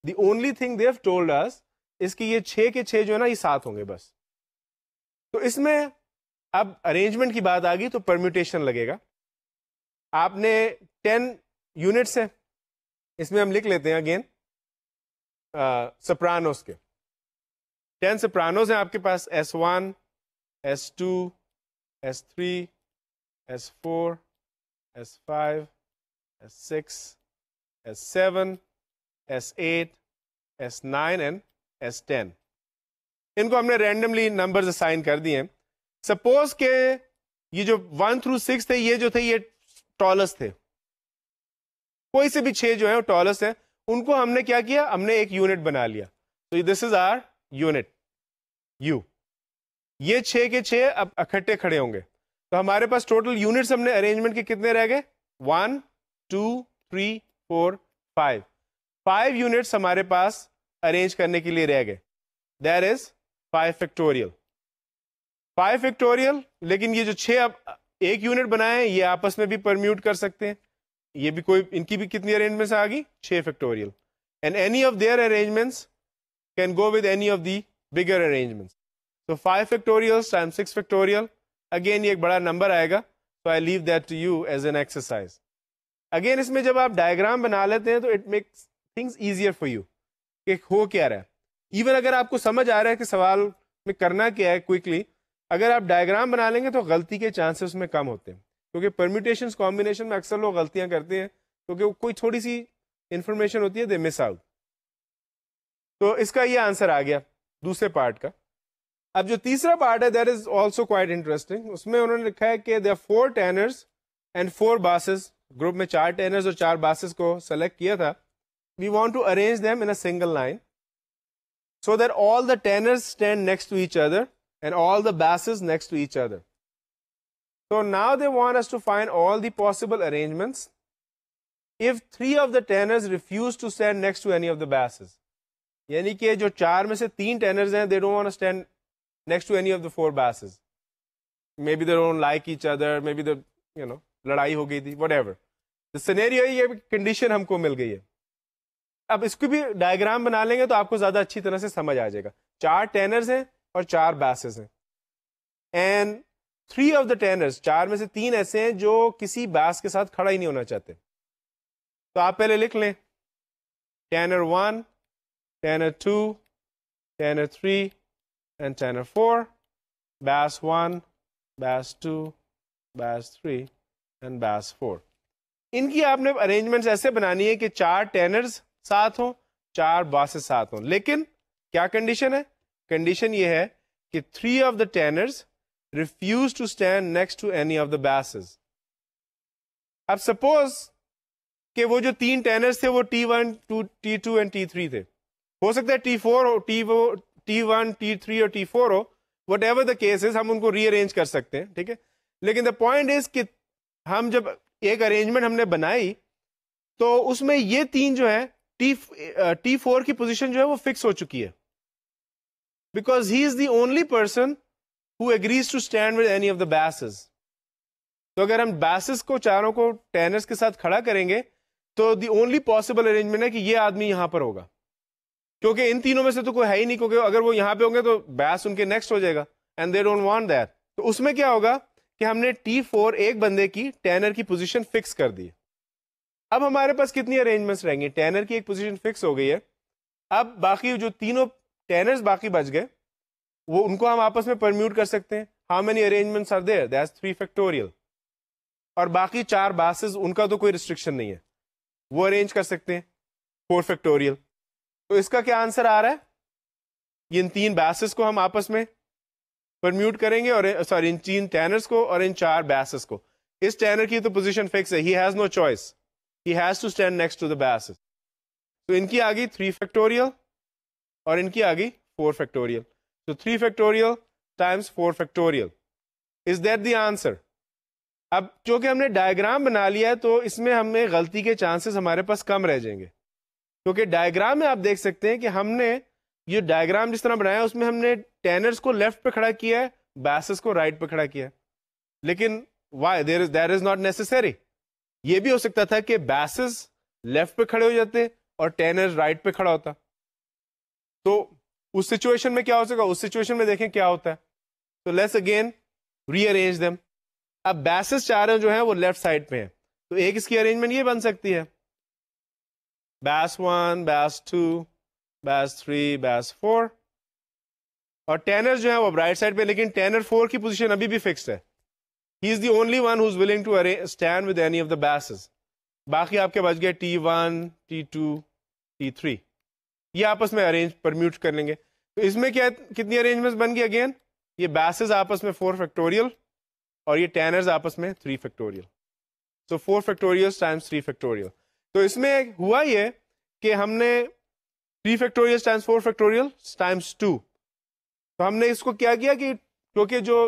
the only thing they told us इसकी ये छे के छह जो है ना ये सात होंगे बस तो इसमें अब अरेंजमेंट की बात आ गई तो परम्यूटेशन लगेगा आपने टेन यूनिट्स हैं इसमें हम लिख लेते हैं अगेन सप्रानोस के टेन सप्रानोस हैं आपके पास S one S two S three S four S five S six S seven S eight S nine and S ten इनको हमने रैंडमली नंबर्स असाइन कर दिए हैं सपोज के ये जो वन थ्रू सिक्स थे ये जो थे ये टॉलस थे कोई से भी छह जो है वो टॉलस है उनको हमने क्या किया हमने एक यूनिट बना लिया तो this is our unit you ये छः के छः अब इकट्ठे खड़े होंगे तो हमारे पास टोटल यूनिट्स हमने अरेंजमेंट के कितने रह गए one two three four five five units हमारे पास अरेंज करने के लिए रह गए there is five factorial five factorial लेकिन ये जो छे अब एक यूनिट बनाए हैं ये आपस में भी परम्यूट कर सकते हैं ये भी कोई इनकी भी कितनी अरेंजमेंट आ गई छः factorial and any of their arrangements can go with any of the bigger arrangement तो five factorial time six factorial again ये एक बड़ा नंबर आएगा तो I leave that to you as an exercise again इसमें जब आप डायग्राम बना लेते हैं तो it makes things easier for you कि हो क्या रहा है इवन अगर आपको समझ आ रहा है कि सवाल में करना क्या है क्विकली अगर आप डायग्राम बना लेंगे तो गलती के चांसेस उसमें कम होते हैं क्योंकि परम्यूटेशन कॉम्बिनेशन में अक्सर लोग गलतियां करते हैं क्योंकि कोई थोड़ी सी इंफॉर्मेशन होती है दे मिस आउट तो इसका ये आंसर आ गया दूसरे पार्ट का अब जो तीसरा पार्ट है that is also quite interesting उसमें उन्होंने लिखा है कि they four tenors and four basses group में चार टेनर्स और चार बासेस को सेलेक्ट किया था we want to arrange them in a single line so that all the tenors stand next to each other and all the basses next to each other So now they want us to find all the possible arrangements if three of the tenors refuse to stand next to any of the basses. यानी कि जो चार में से तीन टेनर्स हैं they don't want to stand next to any of the four basses maybe they don't like each other maybe the you know लड़ाई हो गई थी वट एवर द सिनेरियो ये कंडीशन हमको मिल गई है अब इसको भी डायग्राम बना लेंगे तो आपको ज़्यादा अच्छी तरह से समझ आ जाएगा चार टेनर्स हैं और चार बैसेस हैं and three of the tenors चार में से तीन ऐसे हैं जो किसी बास के साथ खड़ा ही नहीं होना चाहते तो आप पहले लिख लें tenor one tenor two tenor three and tenor four bass one bass two bass three and bass four इनकी आपने अरेंजमेंट्स ऐसे बनानी है कि चार टेनर्स साथ हों चार बासेस साथ हों लेकिन क्या कंडीशन है कंडीशन ये है कि three of the tenors refuse to stand next to any of the basses. अब सपोज कि वो जो तीन टेनर्स थे वो T one two T two and T three थे हो सकता है टी फोर हो टी वो टी वन टी थ्री और टी फोर हो वट एवर द केसेस हम उनको रीअरेंज कर सकते हैं ठीक है लेकिन द पॉइंट इज कि हम जब एक अरेंजमेंट हमने बनाई तो उसमें ये तीन जो है टी टी फोर की पोजीशन जो है वो फिक्स हो चुकी है because he is the only person who agrees to stand with any of the basses तो अगर हम बैसेस को चारों को टेनर्स के साथ खड़ा करेंगे तो दी ओनली पॉसिबल अरेंजमेंट है कि ये आदमी यहाँ पर होगा क्योंकि इन तीनों में से तो कोई है ही नहीं क्योंकि अगर वो यहाँ पे होंगे तो बैस उनके नेक्स्ट हो जाएगा and they don't want that तो उसमें क्या होगा कि हमने टी फोर एक बंदे की टेनर की पोजीशन फिक्स कर दी अब हमारे पास कितनी अरेंजमेंट्स रहेंगी टेनर की एक पोजीशन फिक्स हो गई है अब बाकी जो तीनों टेनर्स बाकी बच गए वो उनको हम आपस में परम्यूट कर सकते हैं how many arrangements are there that's three factorial और बाकी चार बासेस उनका तो कोई रिस्ट्रिक्शन नहीं है वो अरेंज कर सकते हैं फोर फैक्टोरियल तो इसका क्या आंसर आ रहा है ये इन तीन बैसेस को हम आपस में परम्यूट करेंगे और सॉरी इन तीन टैनर्स को और इन चार बैसेस को इस टैनर की तो पोजीशन फिक्स है he has no choice he has to stand next to the basses तो इनकी आ गई थ्री फैक्टोरियल और इनकी आ गई four factorial So 3 factorial times 4 factorial. Is that the answer? अब चूंकि हमने डायग्राम बना लिया है तो इसमें हमें गलती के चांसेस हमारे पास कम रह जाएंगे क्योंकि डायग्राम में आप देख सकते हैं कि हमने ये डायग्राम जिस तरह बनाया उसमें हमने टेनर्स को लेफ्ट पे खड़ा किया है बैसेस को राइट पे खड़ा किया लेकिन why there is there is not necessary ये भी हो सकता था कि बैसेस लेफ्ट पे खड़े हो जाते और टेनर राइट पे खड़ा होता तो उस सिचुएशन में क्या हो सका उस सिचुएशन में देखें क्या होता है तो लेट्स अगेन रीअरेंज देम अब बैसेस चारों जो है वो लेफ्ट साइड पे है तो एक इसकी अरेंजमेंट ये बन सकती है bass one bass two bass three bass four और टेनर जो है वो राइट साइड पे लेकिन टेनर फोर की पोजीशन अभी भी फिक्स्ड है he is the only one who is willing to अरे stand with any of the basses बाकी आपके बच गए T one T two T three ये आपस में अरेंज परम्यूट कर लेंगे तो इसमें क्या कितनी अरेंजमेंट बन गई अगेन ये बैसेज आपस में फोर फैक्टोरियल और ये टेनर्स आपस में three factorial so four factorial times three factorial तो इसमें हुआ ये कि हमने three factorial times four factorial times two तो हमने इसको क्या किया कि क्योंकि जो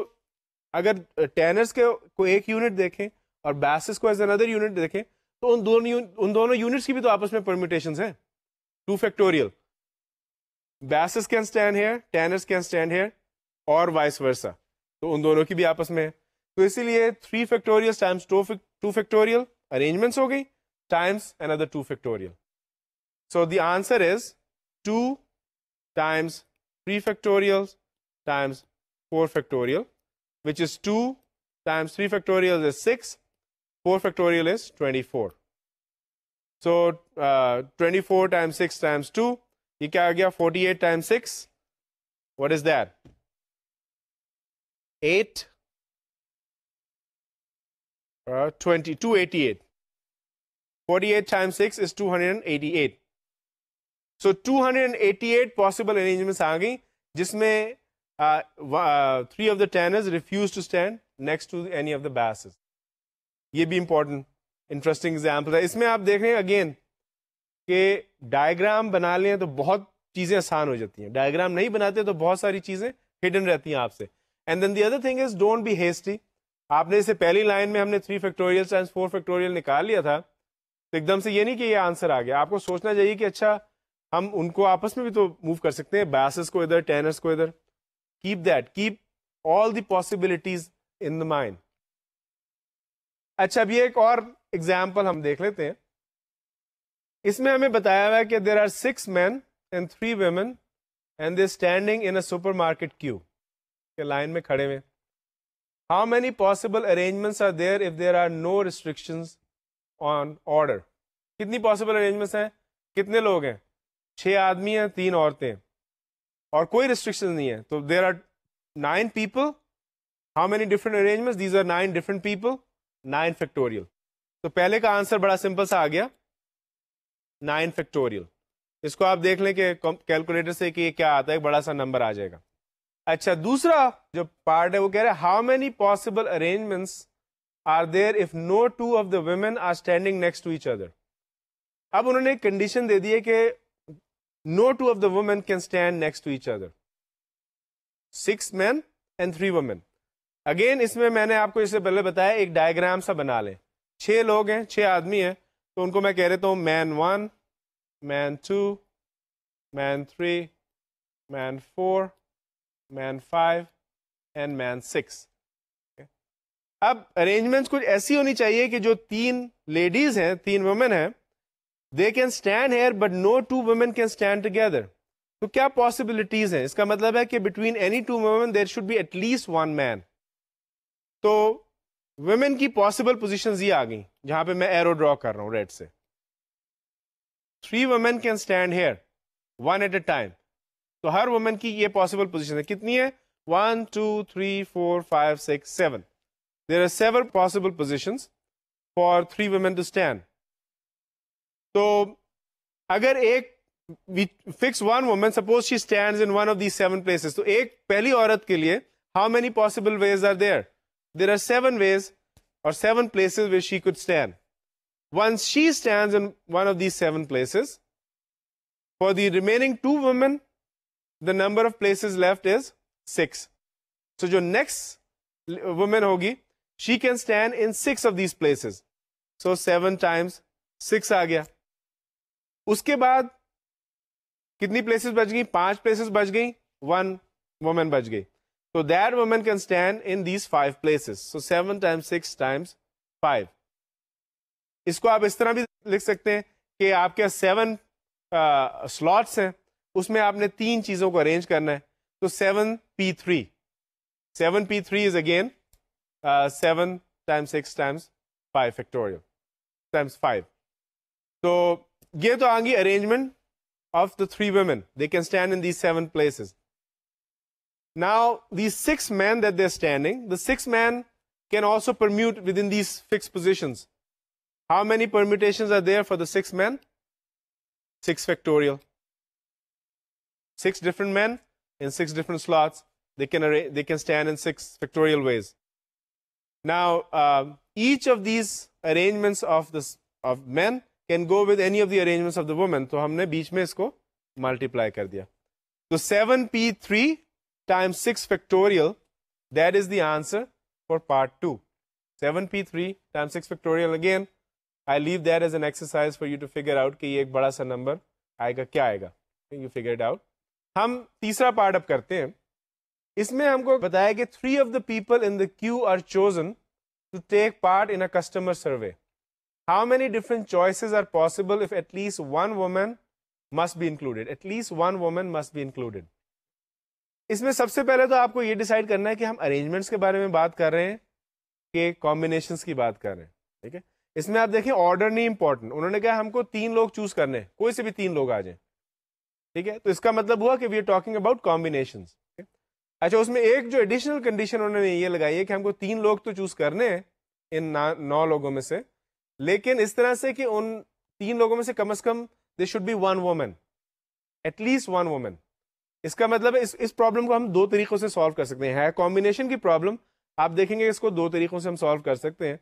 अगर टेनर्स के को एक यूनिट देखें और बैसेस को एज अनदर यूनिट देखें तो उन दोनों उन दोनों यूनिट्स की भी तो आपस में परमिटेशन है two factorial basses can stand here tenors can stand here और वाइस वर्सा तो उन दोनों की भी आपस में है तो इसीलिए three factorial times two factorial arrangements हो गई times another two factorial so the answer is two times three factorial times four factorial which is 2 times 3 factorial is 6, 4 factorial is 24. So, uh, 24 times 6 times 2, ये क्या हो गया forty eight time six what is that eight twenty two eighty eight forty eight time six is two hundred and eighty eight so two hundred and eighty eight possible arrangement आ गई जिसमें three of the tenors refuse to stand next to any of the bass ये भी इंपॉर्टेंट इंटरेस्टिंग एग्जाम्पल है इसमें आप देख रहे हैं अगेन कि डायग्राम बना लें तो बहुत चीज़ें आसान हो जाती हैं डायग्राम नहीं बनाते तो बहुत सारी चीज़ें हिडन रहती हैं आपसे and then the other thing is don't be hasty आपने इससे पहली लाइन में हमने three factorial times four factorial निकाल लिया था तो एकदम से ये नहीं कि ये आंसर आ गया आपको सोचना चाहिए कि अच्छा हम उनको आपस में भी तो मूव कर सकते हैं बायसेस को इधर टेनर्स को इधर keep that keep all the possibilities in the mind अच्छा अब ये एक और एग्जाम्पल हम देख लेते हैं इसमें हमें बताया हुआ है कि there are six man and three women and they standing in a supermarket queue के लाइन में खड़े हुए how many possible arrangements are there if there are no restriction on order कितनी पॉसिबल अरेंजमेंट्स हैं कितने लोग हैं छः आदमी हैं तीन औरतें और कोई रिस्ट्रिक्शन नहीं है तो there are nine people how many different arrangements these are nine different people nine factorial तो पहले का आंसर बड़ा सिंपल सा आ गया नाइन फैक्टोरियल इसको आप देख लें कि कैलकुलेटर से कि ये क्या आता है एक बड़ा सा नंबर आ जाएगा अच्छा दूसरा जो पार्ट है वो कह रहे हैं how many possible arrangements are there if no two of the women are standing next to each other अब उन्होंने कंडीशन दे दी है कि no two of the women can stand next to each other six man and three women again इसमें मैंने आपको इससे पहले बताया एक डायग्राम सा बना लें छह लोग हैं छह आदमी हैं तो उनको मैं कह रहे तो man one man two man three man four man five and man six अब अरेंजमेंट्स कुछ ऐसी होनी चाहिए कि जो तीन लेडीज हैं तीन वुमेन हैं they can stand here but no two women can stand together तो क्या पॉसिबिलिटीज हैं इसका मतलब है कि between any two women there should be at least one man तो वुमेन की पॉसिबल पोजिशन ये आ गई जहां पे मैं एरो ड्रॉ कर रहा हूं रेड से three women can stand here one at a time तो हर वुमेन की ये पॉसिबल पोजिशन है कितनी है one two three four five six seven there are seven possible position for three women to stand तो अगर एक fix one women suppose she stand in one of the seven places तो एक पहली औरत के लिए how many possible ways are there there are seven ways or seven places where she could stand. Once she stands in one of these seven places, for the remaining two women, the number of places left is six. So, your next woman होगी, she can stand in six of these places. So, seven times six agya. Uske उसके बाद places bajgi? गई? places bajgi? one woman bajgi. So that woman can stand in these five places. So seven times six times five. इसको आप इस तरह भी लिख सकते हैं कि आपके सेवन स्लॉट्स uh, हैं उसमें आपने तीन चीज़ों को अरेंज करना है तो seven P three seven P three is again seven times six times five factorial times five तो ये तो आ arrangement of the three women they can stand in these seven places Now, these six men that they're standing, the six men can also permute within these fixed positions. How many permutations are there for the six men? Six factorial. Six different men in six different slots. They can, array, they can stand in six factorial ways. Now, uh, each of these arrangements of, this, of men can go with any of the arrangements of the woman. So, we have multiplied it. multiply कर So, 7p3 times 6 factorial, that is the answer for part 2. 7p3 times 6 factorial again, I leave that as an exercise for you to figure out कि ये एक बड़ा सा number आएगा क्या आएगा You figure it out. हम तीसरा part अब करते हैं इसमें हमको बताया कि three of the people in the queue are chosen to take part in a customer survey. How many different choices are possible if at least one woman must be included? At least one woman must be included. इसमें सबसे पहले तो आपको ये डिसाइड करना है कि हम अरेंजमेंट्स के बारे में बात कर रहे हैं कि कॉम्बिनेशन की बात कर रहे हैं ठीक है इसमें आप देखें ऑर्डर नहीं इंपॉर्टेंट उन्होंने कहा हमको तीन लोग चूज करने हैं कोई से भी तीन लोग आ जाए ठीक है तो इसका मतलब हुआ कि we are talking about combination अच्छा उसमें एक जो एडिशनल कंडीशन उन्होंने ये लगाई है कि हमको तीन लोग तो चूज करने हैं इन नौ लोगों में से लेकिन इस तरह से कि उन तीन लोगों में से कम अज कम they should be one women at least one women इसका मतलब इस इस प्रॉब्लम को हम दो तरीक़ों से सॉल्व कर सकते हैं कॉम्बिनेशन की प्रॉब्लम आप देखेंगे इसको दो तरीक़ों से हम सॉल्व कर सकते हैं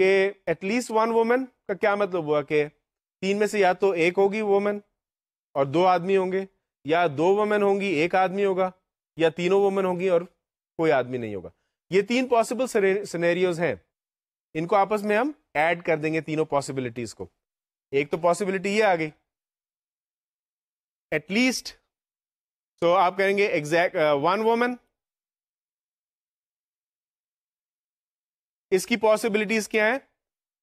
कि एटलीस्ट वन वोमेन का क्या मतलब हुआ कि तीन में से या तो एक होगी वोमेन और दो आदमी होंगे या दो वोमेन होंगी एक आदमी होगा या तीनों वोमेन होंगी और कोई आदमी नहीं होगा ये तीन पॉसिबल सिनेरियोज हैं इनको आपस में हम ऐड कर देंगे तीनों पॉसिबिलिटीज को एक तो पॉसिबिलिटी ये आ गई एटलीस्ट तो आप करेंगे एग्जैक्ट वन वोमन इसकी पॉसिबिलिटीज क्या है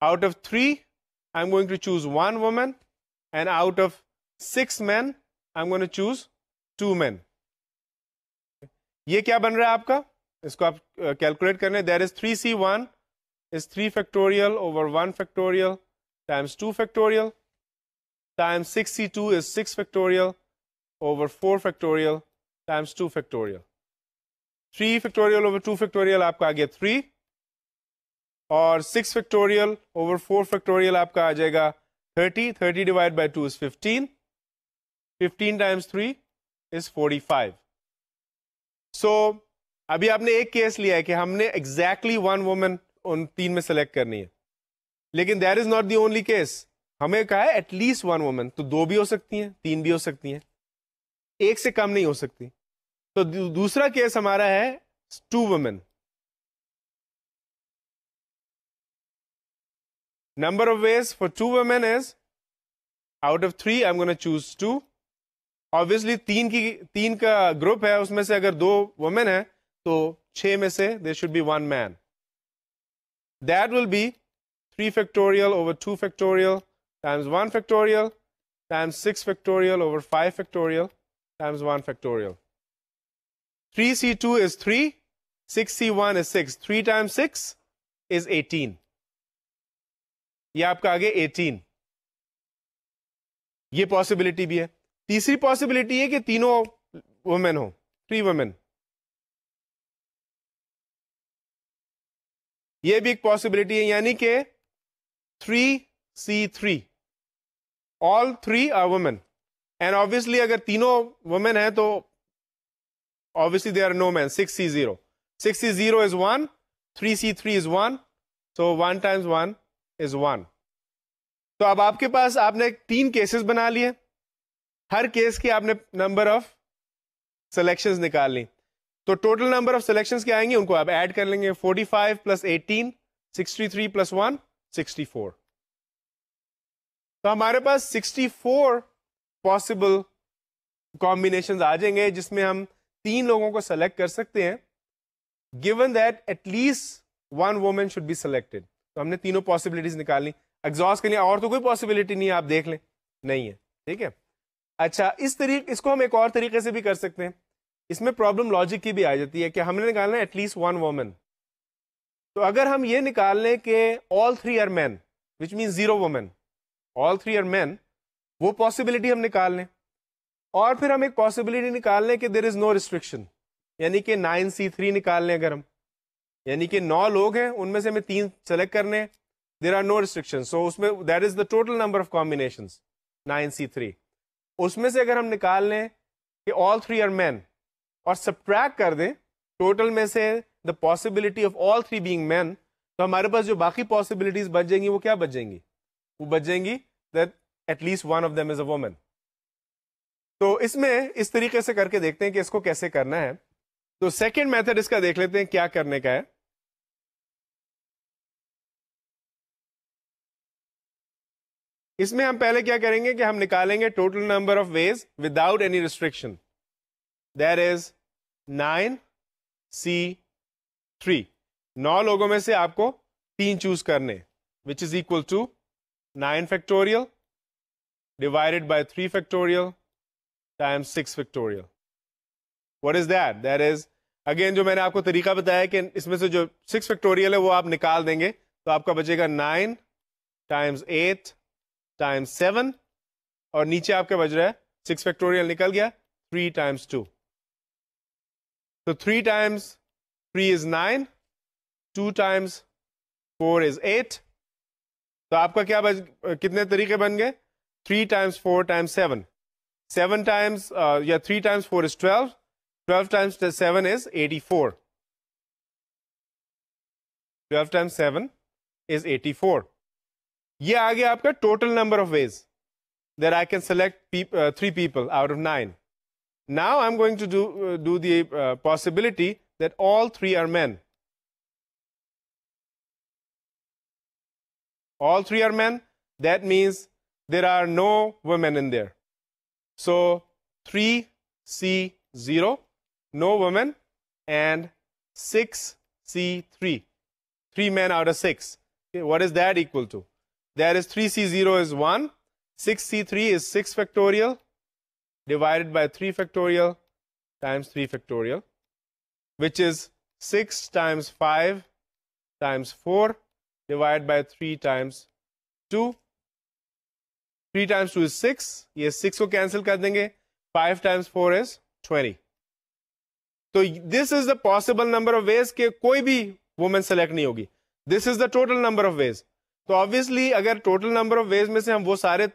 out of three I am going to choose one woman and out of six man I am going to choose two man ये क्या बन रहा है आपका इसको आप कैलकुलेट करने there is three C one is three factorial over one factorial times two factorial times six C two is six factorial over 4 factorial times 2 factorial. 3 factorial over 2 factorial आपका आ गया 3 और 6 factorial over 4 factorial आपका आ जाएगा 30. 30 divided by 2 is 15. 15 times 3 is 45. So, अभी आपने एक केस लिया है कि हमने एग्जैक्टली वन वुमेन उन तीन में सेलेक्ट करनी है लेकिन that is not the only case हमें कहा है एटलीस्ट वन वुमेन तो दो भी हो सकती हैं तीन भी हो सकती हैं एक से कम नहीं हो सकती तो दूसरा केस हमारा है two women number of ways for two women is out of three I am gonna choose two obviously तीन की तीन का ग्रुप है उसमें से अगर दो वुमेन है तो छह में से there should be one man that will be three factorial over two factorial times one factorial times six factorial over five factorial times 1 factorial. 3C2 is 3, 6C1 is 6. 3 times 6 is 18. ये आपका आगे 18. ये पॉसिबिलिटी भी है तीसरी पॉसिबिलिटी है कि तीनों वुमेन हो थ्री वुमेन ये भी एक पॉसिबिलिटी है यानी कि three C three all three are women and obviously अगर तीनों वुमेन है तो obviously they are no man six C zero six C zero is one three C three is one so one times one is one तो अब आपके पास आपने तीन केसेस बना लिए हर केस के आपने नंबर ऑफ सेलेक्शन निकाल ली तो टोटल नंबर ऑफ सेलेक्शन क्या आएंगे उनको आप ऐड कर लेंगे 45 plus sixty three plus sixty four तो हमारे पास 64 पॉसिबल कॉम्बिनेशन आ जाएंगे जिसमें हम तीन लोगों को सेलेक्ट कर सकते हैं given that at least one women should be selected तो हमने तीनों पॉसिबिलिटीज ली एग्जॉस्ट के लिए और तो कोई पॉसिबिलिटी नहीं है आप देख लें नहीं है ठीक है अच्छा इस तरीके इसको हम एक और तरीके से भी कर सकते हैं इसमें प्रॉब्लम लॉजिक की भी आ जाती है कि हमने निकालना है एटलीस्ट वन वोमेन तो अगर हम ये निकाल लें कि all three are man which mean zero women all three are man वो पॉसिबिलिटी हम निकाल लें और फिर हम एक पॉसिबिलिटी निकाल लें कि देर इज नो रिस्ट्रिक्शन यानी कि नाइन सी थ्री निकाल लें अगर हम यानी कि नौ लोग हैं उनमें से हमें तीन सेलेक्ट करने हैं there are no restriction so उसमें that is the total number of combination nine C three उसमें से अगर हम निकाल लें कि ऑल थ्री आर मैन और सब्ट्रैक कर दें टोटल में से the possibility of all three being man तो हमारे पास जो बाकी पॉसिबिलिटीज बच जाएंगी वो क्या बच जाएंगी वो बच जाएंगी that least one of them is a woman तो इसमें इस तरीके से करके देखते हैं कि इसको कैसे करना है तो सेकेंड मैथड इसका देख लेते हैं क्या करने का है इसमें हम पहले क्या करेंगे कि हम निकालेंगे total number of ways without any restriction there is nine C three नौ लोगों में से आपको तीन चूज करने which is equal to nine factorial divided by 3 factorial times 6 factorial. What is that? That is, again जो मैंने आपको तरीका बताया कि इसमें से जो 6 factorial है वो आप निकाल देंगे तो आपका बचेगा 9 times 8 times 7 और नीचे आपका बच रहा है 6 factorial निकल गया 3 times 2. So 3 times 3 is 9, 2 times 4 is 8. तो आपका क्या बच कितने तरीके बन गए 3 times 4 times 7. 7 times, uh, yeah, 3 times 4 is 12. 12 times 7 is 84. 12 times 7 is 84. ये आ गया आपका total number of ways that I can select peop, uh, 3 people out of 9. Now I'm going to do, uh, do the uh, possibility that all 3 are men. All 3 are men. That means there are no women in there. So 3C0, no women, and 6C3, 3 men out of 6. Okay, what is that equal to? That is 3C0 is 1, 6C3 is 6 factorial divided by 3 factorial times 3 factorial, which is 6 times 5 times 4 divided by 3 times 2 three times two is six ये सिक्स को कैंसिल कर देंगे five times four is twenty तो this is the possible number of ways के कोई भी वुमेन सेलेक्ट नहीं होगी this is the total number of ways तो ऑब्वियसली अगर टोटल नंबर ऑफ वेज में से हम वो सारे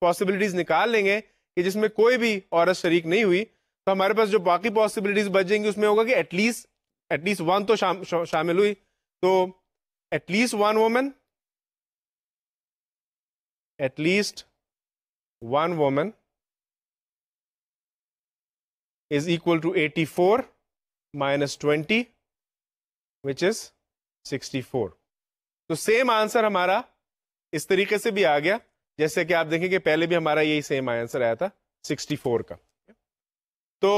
पॉसिबिलिटीज निकाल लेंगे कि जिसमें कोई भी औरत शरीक नहीं हुई तो हमारे पास जो बाकी पॉसिबिलिटीज बच जाएंगी उसमें होगा कि एटलीस्ट एटलीस्ट वन तो शाम, शा, शामिल हुई तो at least one women at least one woman is equal to 84 minus 20 which is 64 तो सेम आंसर हमारा इस तरीके से भी आ गया जैसे कि आप देखेंगे पहले भी हमारा यही सेम आंसर आया था 64 का तो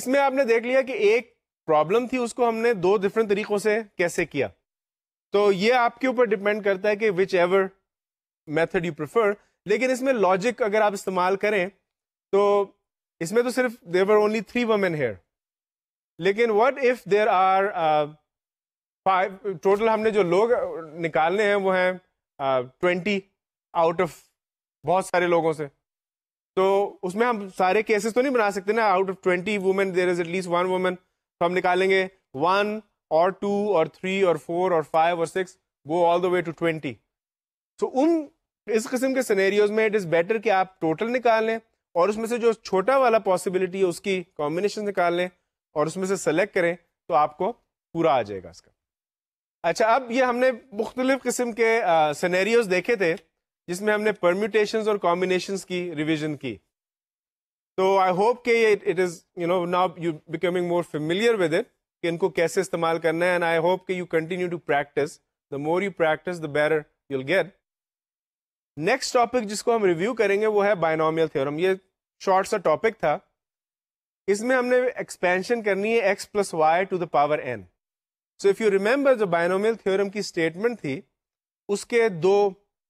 इसमें आपने देख लिया कि एक प्रॉब्लम थी उसको हमने दो डिफरेंट तरीकों से कैसे किया तो ये आपके ऊपर डिपेंड करता है कि whichever method you prefer लेकिन इसमें लॉजिक अगर आप इस्तेमाल करें तो इसमें तो सिर्फ are only three women here लेकिन what if there are five total हमने जो लोग uh, निकालने हैं वो हैं ट्वेंटी आउट ऑफ बहुत सारे लोगों से तो उसमें हम सारे केसेस तो नहीं बना सकते ना out of twenty women there is at least one women तो हम निकालेंगे वन और टू और थ्री और फोर और फाइव और six go all the way to twenty तो उन इस किस्म के सिनेरियोज में इट इज़ बेटर कि आप टोटल निकाल लें और उसमें से जो छोटा वाला पॉसिबिलिटी है उसकी कॉम्बिनेशन निकाल लें और उसमें से सेलेक्ट करें तो आपको पूरा आ जाएगा इसका अच्छा अब ये हमने मुख्तलिफ़ किस्म के सिनेरियोज देखे थे जिसमें हमने परम्यूटेशन और कॉम्बिनेशन की रिविजन की तो आई होप के it is you know now you becoming more familiar with it कि इनको कैसे इस्तेमाल करना है एंड आई होप के you continue to practice the more you practice the better you'll get next topic जिसको हम रिव्यू करेंगे वो है बायनोमियल थ्योरम ये शॉर्ट सा टॉपिक था इसमें हमने एक्सपेंशन करनी है x plus y to the power n so if you remember जो बायनोमियल थ्योरम की स्टेटमेंट थी उसके दो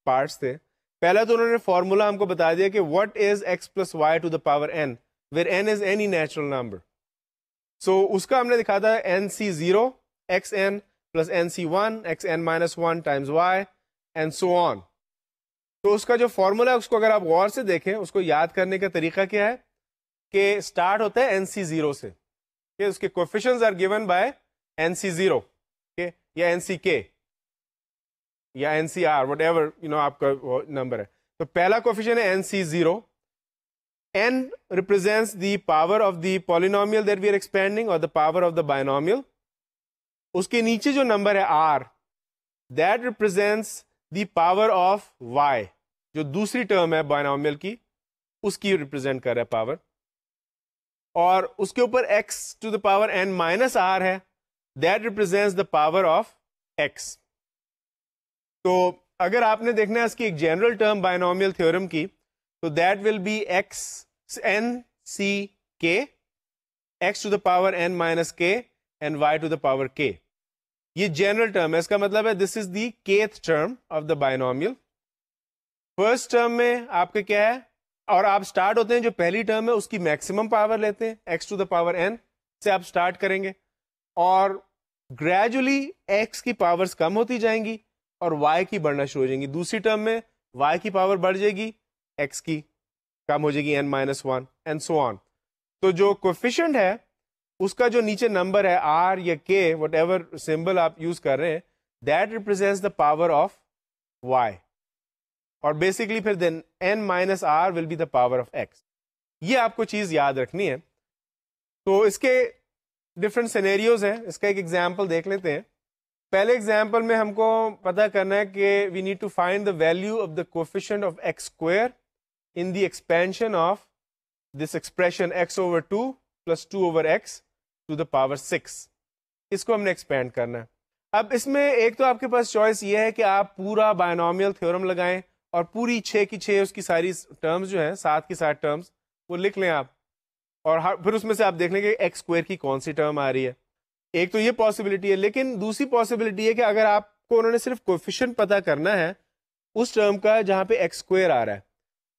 पार्ट्स थे पहला तो उन्होंने फॉर्मूला हमको बता दिया कि what is x plus y to the power n where n is any natural number so उसका हमने दिखा था n c zero x n plus n c one x n minus one times y and so on तो उसका जो फॉर्मूला है उसको अगर आप गौर से देखें उसको याद करने का तरीका क्या है कि स्टार्ट होता है एनसी जीरो से के उसके coefficients are given by n c zero या एनसी के या n c r whatever you know आपका नंबर है तो पहला क्वेश्चन है n c zero n represent the power of the polynomial we are expanding और the power of the binomial उसके नीचे जो नंबर है r that represents the power of y जो दूसरी टर्म है बायनॉमियल की उसकी रिप्रेजेंट कर रहा है पावर और उसके ऊपर x to the power n minus r है that represents the power of x तो अगर आपने देखना है इसकी एक जनरल टर्म बायनॉमियल थ्योरम की तो that will be x n c k x to the power n minus k and y to the power k ये जनरल टर्म है इसका मतलब है this is the kth term of the binomial first term में आपके क्या है और आप स्टार्ट होते हैं जो पहली टर्म है उसकी मैक्सिमम पावर लेते हैं x to the power n से आप स्टार्ट करेंगे और ग्रेजुअली एक्स की पावर्स कम होती जाएंगी और वाई की बढ़ना शुरू हो जाएंगी दूसरी टर्म में वाई की पावर बढ़ जाएगी एक्स की कम हो जाएगी n minus one and so on तो जो कोफिशेंट है उसका जो नीचे नंबर है आर या के वट एवर सिंबल आप यूज कर रहे हैं that represent the power of y और बेसिकली फिर then n minus r will be the power of x ये आपको चीज याद रखनी है तो इसके डिफरेंट सिनेरियोज हैं इसका एक एग्जाम्पल देख लेते हैं पहले एग्जाम्पल में हमको पता करना है कि we need to find the value of the coefficient of x square in the expansion of this expression x over two plus two over x to the power six इसको हमने एक्सपेंड करना है अब इसमें एक तो आपके पास चॉइस ये है कि आप पूरा बायनॉमियल थ्योरम लगाएं और पूरी छः की छः उसकी सारी टर्म्स जो हैं सात की सात टर्म्स वो लिख लें आप और हर फिर उसमें से आप देख लें कि एक्स स्क्वायर की कौन सी टर्म आ रही है एक तो ये पॉसिबिलिटी है लेकिन दूसरी पॉसिबिलिटी है कि अगर आपको उन्होंने सिर्फ कोफिशन पता करना है उस टर्म का जहाँ पे एक्स स्क्वायर आ रहा है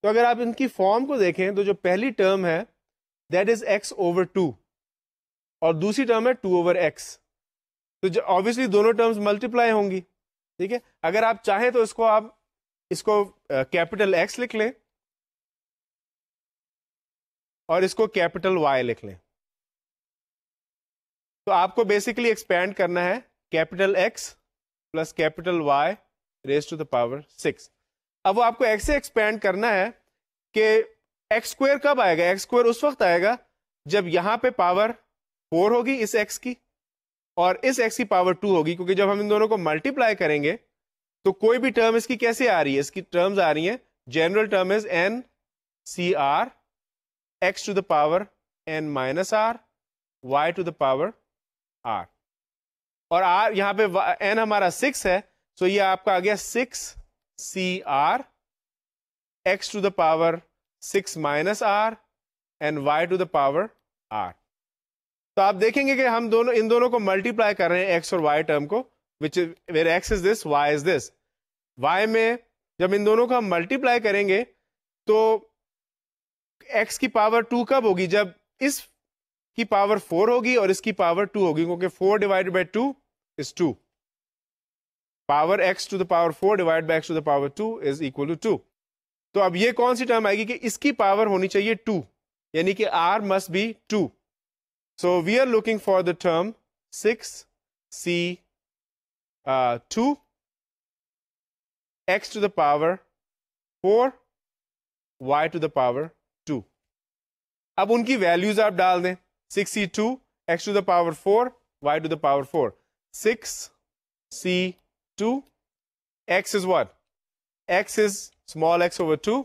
तो अगर आप इनकी फॉर्म को देखें तो जो पहली टर्म है that is x over two और दूसरी टर्म है टू ओवर एक्स तो ऑब्वियसली दोनों टर्म्स मल्टीप्लाई होंगी ठीक है अगर आप चाहें तो इसको आप इसको कैपिटल एक्स लिख लें और इसको कैपिटल वाई लिख लें तो आपको बेसिकली एक्सपैंड करना है capital X plus capital Y raise to the power six अब वो आपको एक्स से एक्सपैंड करना है कि एक्स स्क्वेयर कब आएगा एक्स स्क्वेयर उस वक्त आएगा जब यहां पे पावर फोर होगी इस एक्स की और इस एक्स की पावर टू होगी क्योंकि जब हम इन दोनों को मल्टीप्लाई करेंगे तो कोई भी टर्म इसकी कैसे आ रही है इसकी टर्म्स आ रही हैं general term is n C r x to the power n minus r y to the power r और आर यहां पे एन हमारा सिक्स है सो तो ये आपका आ गया six c r x to the power six minus r and y to the power r तो आप देखेंगे कि हम दोनों इन दोनों को मल्टीप्लाई कर रहे हैं एक्स और वाई टर्म को which is where x is this y is this y में जब इन दोनों को हम मल्टीप्लाई करेंगे तो एक्स की पावर टू कब होगी जब इस की पावर फोर होगी और इसकी पावर टू होगी क्योंकि four divided by two is two power x to the power four divide by x to the power two is equal to two तो अब ये कौन सी टर्म आएगी कि इसकी पावर होनी चाहिए टू यानी कि r must be two So, we are looking for the term 6C2 uh, x to the power 4 y to the power 2. अब उनकी values आप डाल दें 6c2 x to the power 4 y to the power 4. 6c2 x is what? x is small x over 2.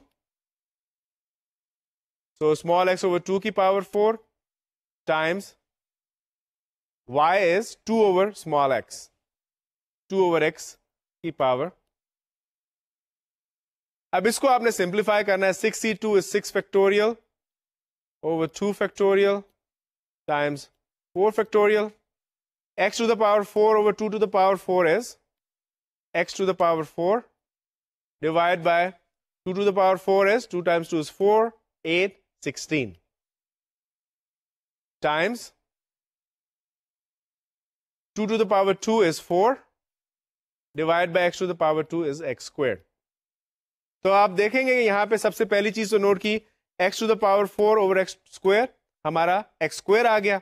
So small x over 2 की power 4 times y is 2 over small x. 2 over x की पावर अब इसको आपने सिंप्लीफाई करना है six e two is six factorial over two factorial times four factorial x to the power four over two to the power four is x to the power four divide by two to the power four is two times two is four eight sixteen times 2 to the power 2 is 4 divide by x to the power 2 is x square तो आप देखेंगे यहाँ पे सबसे पहली चीज तो नोट की x to the power 4 over x square हमारा x स्क्वायर आ गया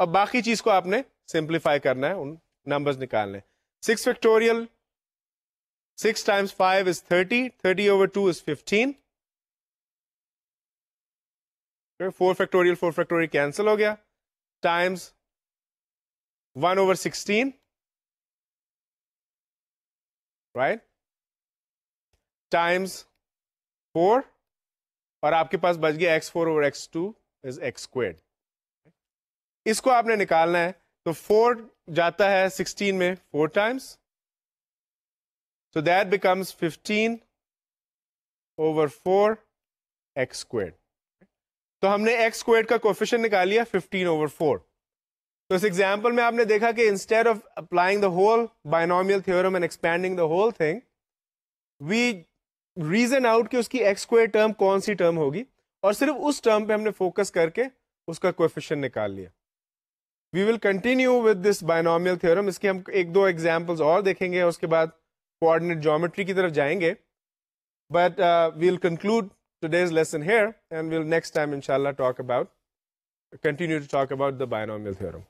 अब बाकी चीज को आपने सिंप्लीफाई करना है उन नंबर्स निकालने six factorial six times five is thirty thirty over two is fifteen four factorial four factorial cancel हो गया times one over sixteen right times four और आपके पास बच गया x four over x two is x squared इसको आपने निकालना है तो फोर जाता है सिक्सटीन में four times so that becomes fifteen over four x squared तो हमने एक्स स्क्वेड का कोफिशन निकाल लिया 15 ओवर 4 तो इस एग्जाम्पल में आपने देखा कि instead of applying the whole binomial theorem and expanding the whole thing we reason out कि उसकी एक्स स्क्वेयर टर्म कौन सी टर्म होगी और सिर्फ उस टर्म पे हमने फोकस करके उसका कोफिशन निकाल लिया we will continue with this binomial theorem इसके हम एक दो एग्जाम्पल्स और देखेंगे उसके बाद कोऑर्डिनेट जोमेट्री की तरफ जाएंगे but we'll conclude today's lesson here and we'll next time inshallah talk about continue to talk about the binomial theorem.